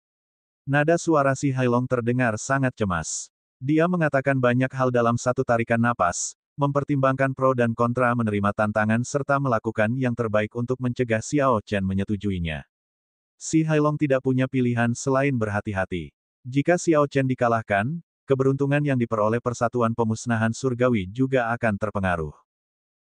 Speaker 1: Nada suara si Hailong terdengar sangat cemas. Dia mengatakan banyak hal dalam satu tarikan napas, mempertimbangkan pro dan kontra menerima tantangan serta melakukan yang terbaik untuk mencegah Xiao Chen menyetujuinya. Si Hailong tidak punya pilihan selain berhati-hati. Jika Xiao Chen dikalahkan, keberuntungan yang diperoleh Persatuan Pemusnahan Surgawi juga akan terpengaruh.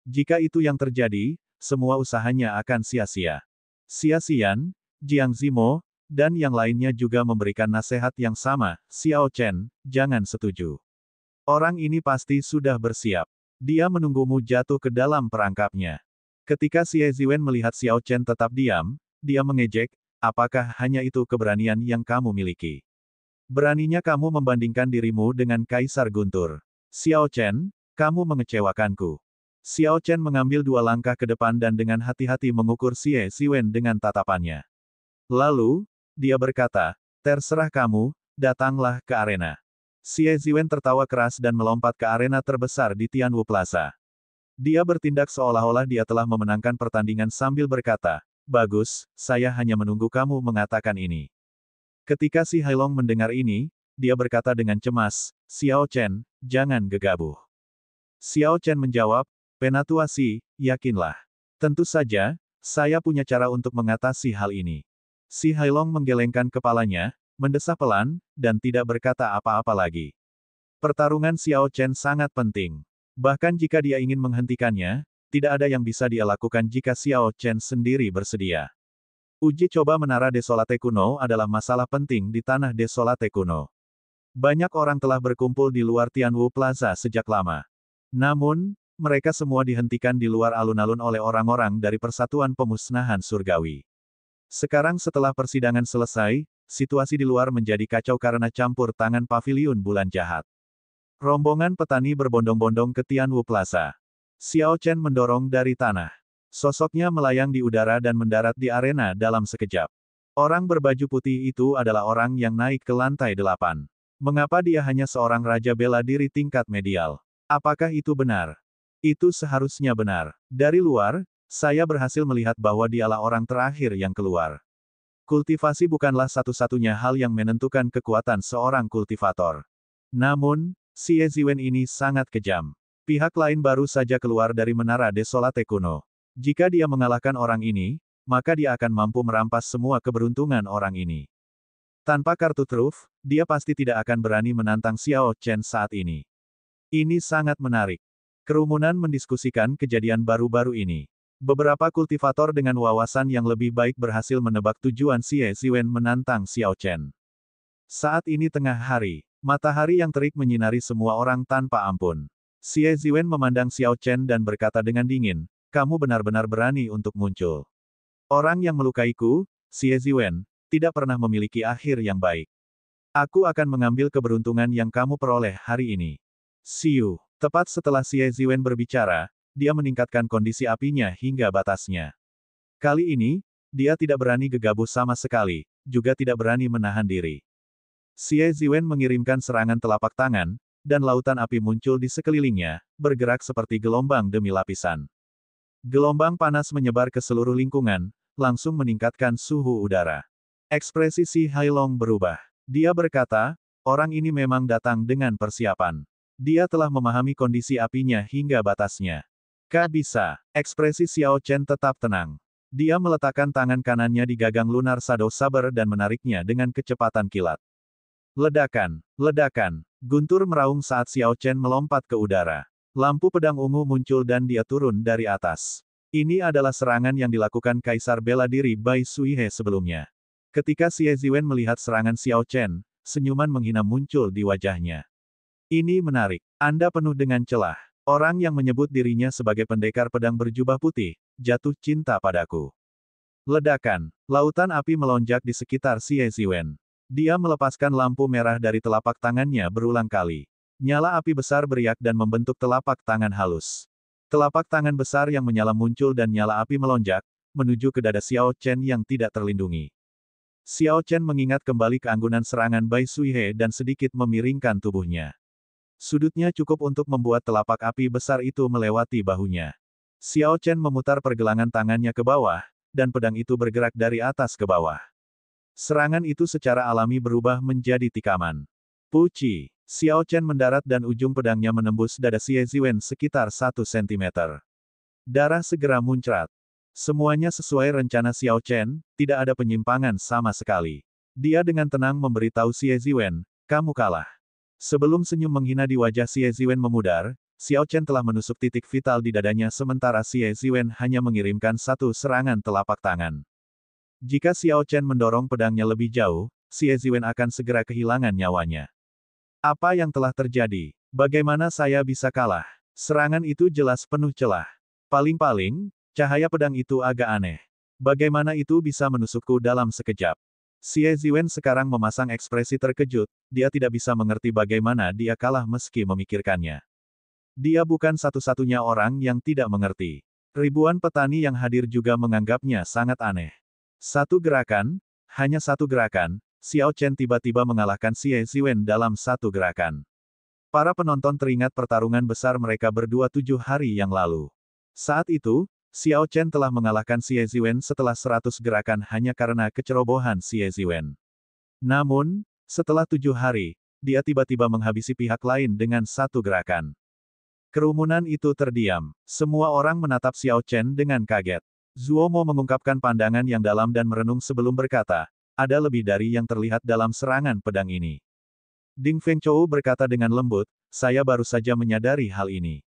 Speaker 1: Jika itu yang terjadi, semua usahanya akan sia-sia. Sia Sian, Jiang Zimo, dan yang lainnya juga memberikan nasihat yang sama, Xiao Chen, jangan setuju. Orang ini pasti sudah bersiap. Dia menunggumu jatuh ke dalam perangkapnya. Ketika Si Ziwen melihat Xiao Chen tetap diam, dia mengejek, apakah hanya itu keberanian yang kamu miliki? Beraninya kamu membandingkan dirimu dengan Kaisar Guntur. Xiao Chen, kamu mengecewakanku. Xiao Chen mengambil dua langkah ke depan dan dengan hati-hati mengukur Xie Ziwen dengan tatapannya. Lalu, dia berkata, terserah kamu, datanglah ke arena. Xie Ziwen tertawa keras dan melompat ke arena terbesar di Tianwu Plaza. Dia bertindak seolah-olah dia telah memenangkan pertandingan sambil berkata, Bagus, saya hanya menunggu kamu mengatakan ini. Ketika si Hailong mendengar ini, dia berkata dengan cemas, Xiao Chen, jangan gegabah. Xiao Chen menjawab, "Penatuasi, yakinlah. Tentu saja, saya punya cara untuk mengatasi hal ini. Si Hailong menggelengkan kepalanya, mendesah pelan, dan tidak berkata apa-apa lagi. Pertarungan Xiao Chen sangat penting. Bahkan jika dia ingin menghentikannya, tidak ada yang bisa dia lakukan jika Xiao Chen sendiri bersedia. Uji coba Menara Desolate Kuno adalah masalah penting di tanah Desolate Kuno. Banyak orang telah berkumpul di luar Tianwu Plaza sejak lama. Namun, mereka semua dihentikan di luar alun-alun oleh orang-orang dari Persatuan Pemusnahan Surgawi. Sekarang setelah persidangan selesai, situasi di luar menjadi kacau karena campur tangan pavilion bulan jahat. Rombongan petani berbondong-bondong ke Tianwu Plaza. Xiao Chen mendorong dari tanah. Sosoknya melayang di udara dan mendarat di arena dalam sekejap. Orang berbaju putih itu adalah orang yang naik ke lantai delapan. Mengapa dia hanya seorang raja bela diri tingkat medial? Apakah itu benar? Itu seharusnya benar. Dari luar, saya berhasil melihat bahwa dialah orang terakhir yang keluar. Kultivasi bukanlah satu-satunya hal yang menentukan kekuatan seorang kultivator. Namun, si Eziwen ini sangat kejam. Pihak lain baru saja keluar dari menara desolate kuno. Jika dia mengalahkan orang ini, maka dia akan mampu merampas semua keberuntungan orang ini. Tanpa kartu truf, dia pasti tidak akan berani menantang Xiao Chen saat ini. Ini sangat menarik. Kerumunan mendiskusikan kejadian baru-baru ini. Beberapa kultivator dengan wawasan yang lebih baik berhasil menebak tujuan Xie Ziwen menantang Xiao Chen. Saat ini tengah hari, matahari yang terik menyinari semua orang tanpa ampun. Xie Ziwen memandang Xiao Chen dan berkata dengan dingin, kamu benar-benar berani untuk muncul. Orang yang melukaiku, Xie Ziwen, tidak pernah memiliki akhir yang baik. Aku akan mengambil keberuntungan yang kamu peroleh hari ini. Siu, Tepat setelah Xie Ziwen berbicara, dia meningkatkan kondisi apinya hingga batasnya. Kali ini, dia tidak berani gegabah sama sekali, juga tidak berani menahan diri. Xie Ziwen mengirimkan serangan telapak tangan, dan lautan api muncul di sekelilingnya, bergerak seperti gelombang demi lapisan. Gelombang panas menyebar ke seluruh lingkungan, langsung meningkatkan suhu udara. Ekspresi Si Hailong berubah. Dia berkata, orang ini memang datang dengan persiapan. Dia telah memahami kondisi apinya hingga batasnya. Ka bisa. Ekspresi Xiao Chen tetap tenang. Dia meletakkan tangan kanannya di gagang lunar Shadow Saber dan menariknya dengan kecepatan kilat. Ledakan, ledakan, guntur meraung saat Xiao Chen melompat ke udara. Lampu pedang ungu muncul dan dia turun dari atas. Ini adalah serangan yang dilakukan Kaisar Bela Diri Bai Suihe sebelumnya. Ketika Xie Ziwen melihat serangan Xiao Chen, senyuman menghina muncul di wajahnya. Ini menarik. Anda penuh dengan celah. Orang yang menyebut dirinya sebagai pendekar pedang berjubah putih, jatuh cinta padaku. Ledakan, lautan api melonjak di sekitar Si Ziwen. Dia melepaskan lampu merah dari telapak tangannya berulang kali. Nyala api besar beriak dan membentuk telapak tangan halus. Telapak tangan besar yang menyala muncul dan nyala api melonjak, menuju ke dada Xiao Chen yang tidak terlindungi. Xiao Chen mengingat kembali keanggunan serangan Bai Suihe dan sedikit memiringkan tubuhnya. Sudutnya cukup untuk membuat telapak api besar itu melewati bahunya. Xiao Chen memutar pergelangan tangannya ke bawah, dan pedang itu bergerak dari atas ke bawah. Serangan itu secara alami berubah menjadi tikaman. Puci, Xiao Chen mendarat dan ujung pedangnya menembus dada Xie Ziwen sekitar 1 cm. Darah segera muncrat. Semuanya sesuai rencana Xiao Chen, tidak ada penyimpangan sama sekali. Dia dengan tenang memberitahu Xie Ziwen, kamu kalah. Sebelum senyum menghina di wajah Xie Ziwen memudar, Xiao Chen telah menusuk titik vital di dadanya sementara Xie Ziwen hanya mengirimkan satu serangan telapak tangan. Jika Xiao Chen mendorong pedangnya lebih jauh, Xie Ziwen akan segera kehilangan nyawanya. Apa yang telah terjadi? Bagaimana saya bisa kalah? Serangan itu jelas penuh celah. Paling-paling, cahaya pedang itu agak aneh. Bagaimana itu bisa menusukku dalam sekejap? Xie Ziwen sekarang memasang ekspresi terkejut, dia tidak bisa mengerti bagaimana dia kalah meski memikirkannya. Dia bukan satu-satunya orang yang tidak mengerti. Ribuan petani yang hadir juga menganggapnya sangat aneh. Satu gerakan, hanya satu gerakan, Xiao Chen tiba-tiba mengalahkan Xie Ziwen dalam satu gerakan. Para penonton teringat pertarungan besar mereka berdua tujuh hari yang lalu. Saat itu, Xiao Chen telah mengalahkan Xie Ziwen setelah 100 gerakan hanya karena kecerobohan Xie Ziwen. Namun, setelah tujuh hari, dia tiba-tiba menghabisi pihak lain dengan satu gerakan. Kerumunan itu terdiam. Semua orang menatap Xiao Chen dengan kaget. Mo mengungkapkan pandangan yang dalam dan merenung sebelum berkata, ada lebih dari yang terlihat dalam serangan pedang ini. Ding Feng Chou berkata dengan lembut, saya baru saja menyadari hal ini.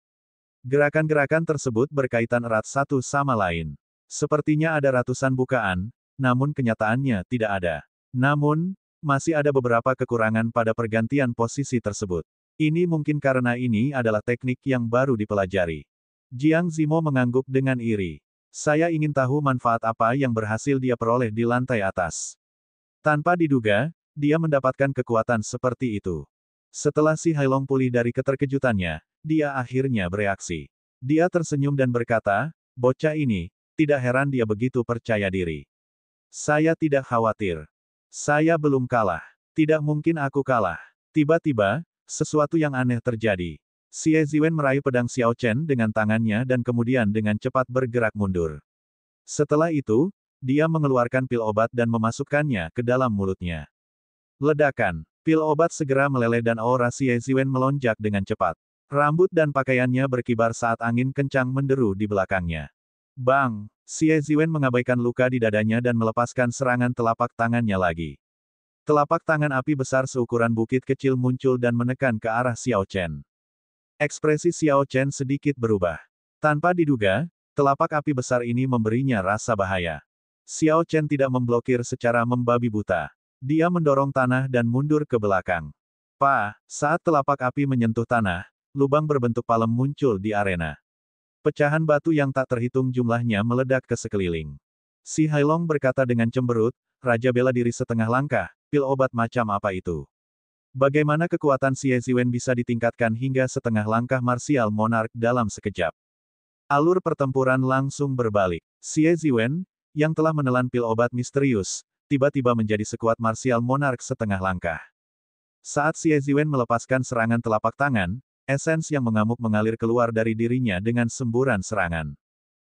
Speaker 1: Gerakan-gerakan tersebut berkaitan erat satu sama lain. Sepertinya ada ratusan bukaan, namun kenyataannya tidak ada. Namun, masih ada beberapa kekurangan pada pergantian posisi tersebut. Ini mungkin karena ini adalah teknik yang baru dipelajari. Jiang Zimo mengangguk dengan iri. Saya ingin tahu manfaat apa yang berhasil dia peroleh di lantai atas. Tanpa diduga, dia mendapatkan kekuatan seperti itu. Setelah si Hailong pulih dari keterkejutannya, dia akhirnya bereaksi. Dia tersenyum dan berkata, bocah ini, tidak heran dia begitu percaya diri. Saya tidak khawatir. Saya belum kalah. Tidak mungkin aku kalah. Tiba-tiba, sesuatu yang aneh terjadi. Xie Ziwen meraih pedang Xiao Chen dengan tangannya dan kemudian dengan cepat bergerak mundur. Setelah itu, dia mengeluarkan pil obat dan memasukkannya ke dalam mulutnya. Ledakan, pil obat segera meleleh dan aura Xie Ziwen melonjak dengan cepat. Rambut dan pakaiannya berkibar saat angin kencang menderu di belakangnya. Bang! Xie Ziwen mengabaikan luka di dadanya dan melepaskan serangan telapak tangannya lagi. Telapak tangan api besar seukuran bukit kecil muncul dan menekan ke arah Xiao Chen. Ekspresi Xiao Chen sedikit berubah. Tanpa diduga, telapak api besar ini memberinya rasa bahaya. Xiao Chen tidak memblokir secara membabi buta. Dia mendorong tanah dan mundur ke belakang. Pa, saat telapak api menyentuh tanah, lubang berbentuk palem muncul di arena. Pecahan batu yang tak terhitung jumlahnya meledak ke sekeliling. Si Hailong berkata dengan cemberut, Raja bela diri setengah langkah, pil obat macam apa itu? Bagaimana kekuatan Si Eziwen bisa ditingkatkan hingga setengah langkah marsial Monarch dalam sekejap? Alur pertempuran langsung berbalik. Si Eziwen, yang telah menelan pil obat misterius, tiba-tiba menjadi sekuat marsial Monarch setengah langkah. Saat Si Eziwen melepaskan serangan telapak tangan, Esens yang mengamuk mengalir keluar dari dirinya dengan semburan serangan.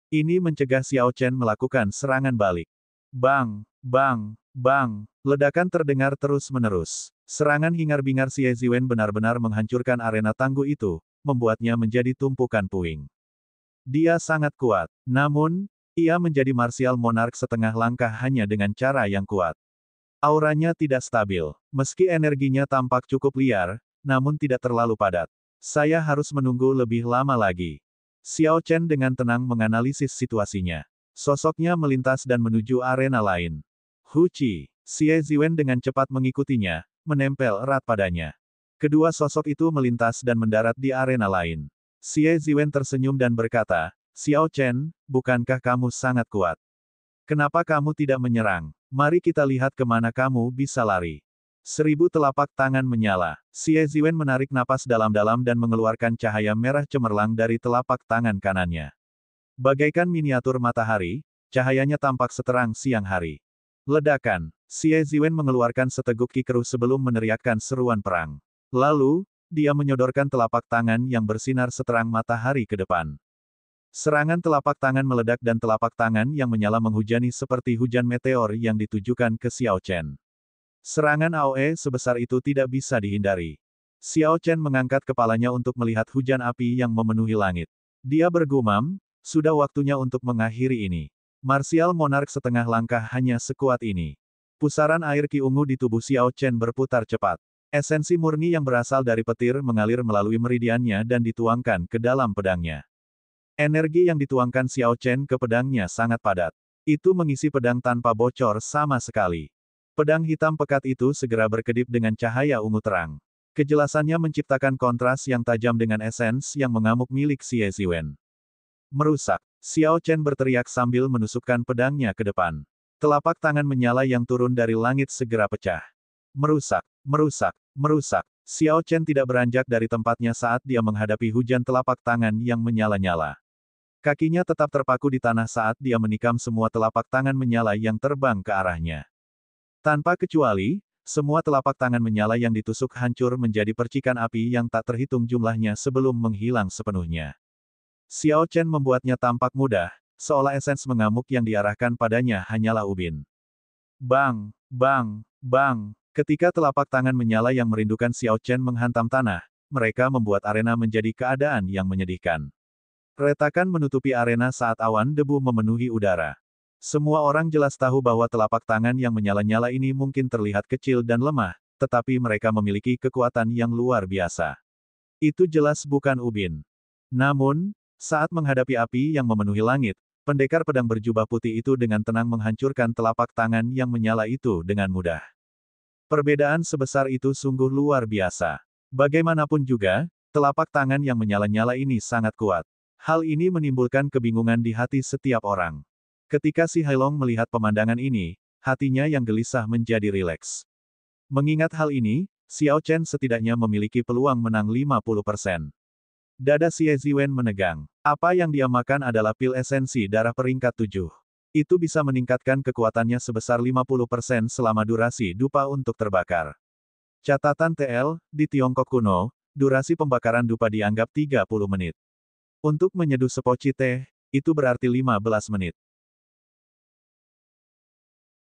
Speaker 1: Ini mencegah Xiao Chen melakukan serangan balik. Bang, bang, bang, ledakan terdengar terus-menerus. Serangan hingar-bingar Xie Ziwen benar-benar menghancurkan arena tangguh itu, membuatnya menjadi tumpukan puing. Dia sangat kuat, namun, ia menjadi martial monark setengah langkah hanya dengan cara yang kuat. Auranya tidak stabil. Meski energinya tampak cukup liar, namun tidak terlalu padat. Saya harus menunggu lebih lama lagi. Xiao Chen dengan tenang menganalisis situasinya. Sosoknya melintas dan menuju arena lain. Hu Qi, Xie Ziwen dengan cepat mengikutinya, menempel erat padanya. Kedua sosok itu melintas dan mendarat di arena lain. Xie Ziwen tersenyum dan berkata, Xiao Chen, bukankah kamu sangat kuat? Kenapa kamu tidak menyerang? Mari kita lihat kemana kamu bisa lari. Seribu telapak tangan menyala. Xie Ziwen menarik napas dalam-dalam dan mengeluarkan cahaya merah cemerlang dari telapak tangan kanannya. Bagaikan miniatur matahari, cahayanya tampak seterang siang hari. Ledakan, Xie Ziwen mengeluarkan seteguk kikeruh sebelum meneriakkan seruan perang. Lalu, dia menyodorkan telapak tangan yang bersinar seterang matahari ke depan. Serangan telapak tangan meledak dan telapak tangan yang menyala menghujani seperti hujan meteor yang ditujukan ke Xiao Chen. Serangan AOE sebesar itu tidak bisa dihindari. Xiao Chen mengangkat kepalanya untuk melihat hujan api yang memenuhi langit. Dia bergumam, sudah waktunya untuk mengakhiri ini. Martial Monark setengah langkah hanya sekuat ini. Pusaran air ki ungu di tubuh Xiao Chen berputar cepat. Esensi murni yang berasal dari petir mengalir melalui meridiannya dan dituangkan ke dalam pedangnya. Energi yang dituangkan Xiao Chen ke pedangnya sangat padat. Itu mengisi pedang tanpa bocor sama sekali. Pedang hitam pekat itu segera berkedip dengan cahaya ungu terang. Kejelasannya menciptakan kontras yang tajam dengan esens yang mengamuk milik Xie Ziwen. Merusak, Xiao Chen berteriak sambil menusukkan pedangnya ke depan. Telapak tangan menyala yang turun dari langit segera pecah. Merusak, merusak, merusak. Xiao Chen tidak beranjak dari tempatnya saat dia menghadapi hujan telapak tangan yang menyala-nyala. Kakinya tetap terpaku di tanah saat dia menikam semua telapak tangan menyala yang terbang ke arahnya. Tanpa kecuali, semua telapak tangan menyala yang ditusuk hancur menjadi percikan api yang tak terhitung jumlahnya sebelum menghilang sepenuhnya. Xiao Chen membuatnya tampak mudah, seolah esens mengamuk yang diarahkan padanya hanyalah ubin. Bang, bang, bang, ketika telapak tangan menyala yang merindukan Xiao Chen menghantam tanah, mereka membuat arena menjadi keadaan yang menyedihkan. Retakan menutupi arena saat awan debu memenuhi udara. Semua orang jelas tahu bahwa telapak tangan yang menyala-nyala ini mungkin terlihat kecil dan lemah, tetapi mereka memiliki kekuatan yang luar biasa. Itu jelas bukan Ubin. Namun, saat menghadapi api yang memenuhi langit, pendekar pedang berjubah putih itu dengan tenang menghancurkan telapak tangan yang menyala itu dengan mudah. Perbedaan sebesar itu sungguh luar biasa. Bagaimanapun juga, telapak tangan yang menyala-nyala ini sangat kuat. Hal ini menimbulkan kebingungan di hati setiap orang. Ketika si Hailong melihat pemandangan ini, hatinya yang gelisah menjadi rileks. Mengingat hal ini, Xiao Chen setidaknya memiliki peluang menang 50%. Dada Si Ziwen menegang. Apa yang dia makan adalah pil esensi darah peringkat 7. Itu bisa meningkatkan kekuatannya sebesar 50% selama durasi dupa untuk terbakar. Catatan TL, di Tiongkok kuno, durasi pembakaran dupa dianggap 30 menit. Untuk menyeduh sepoci teh, itu berarti 15 menit.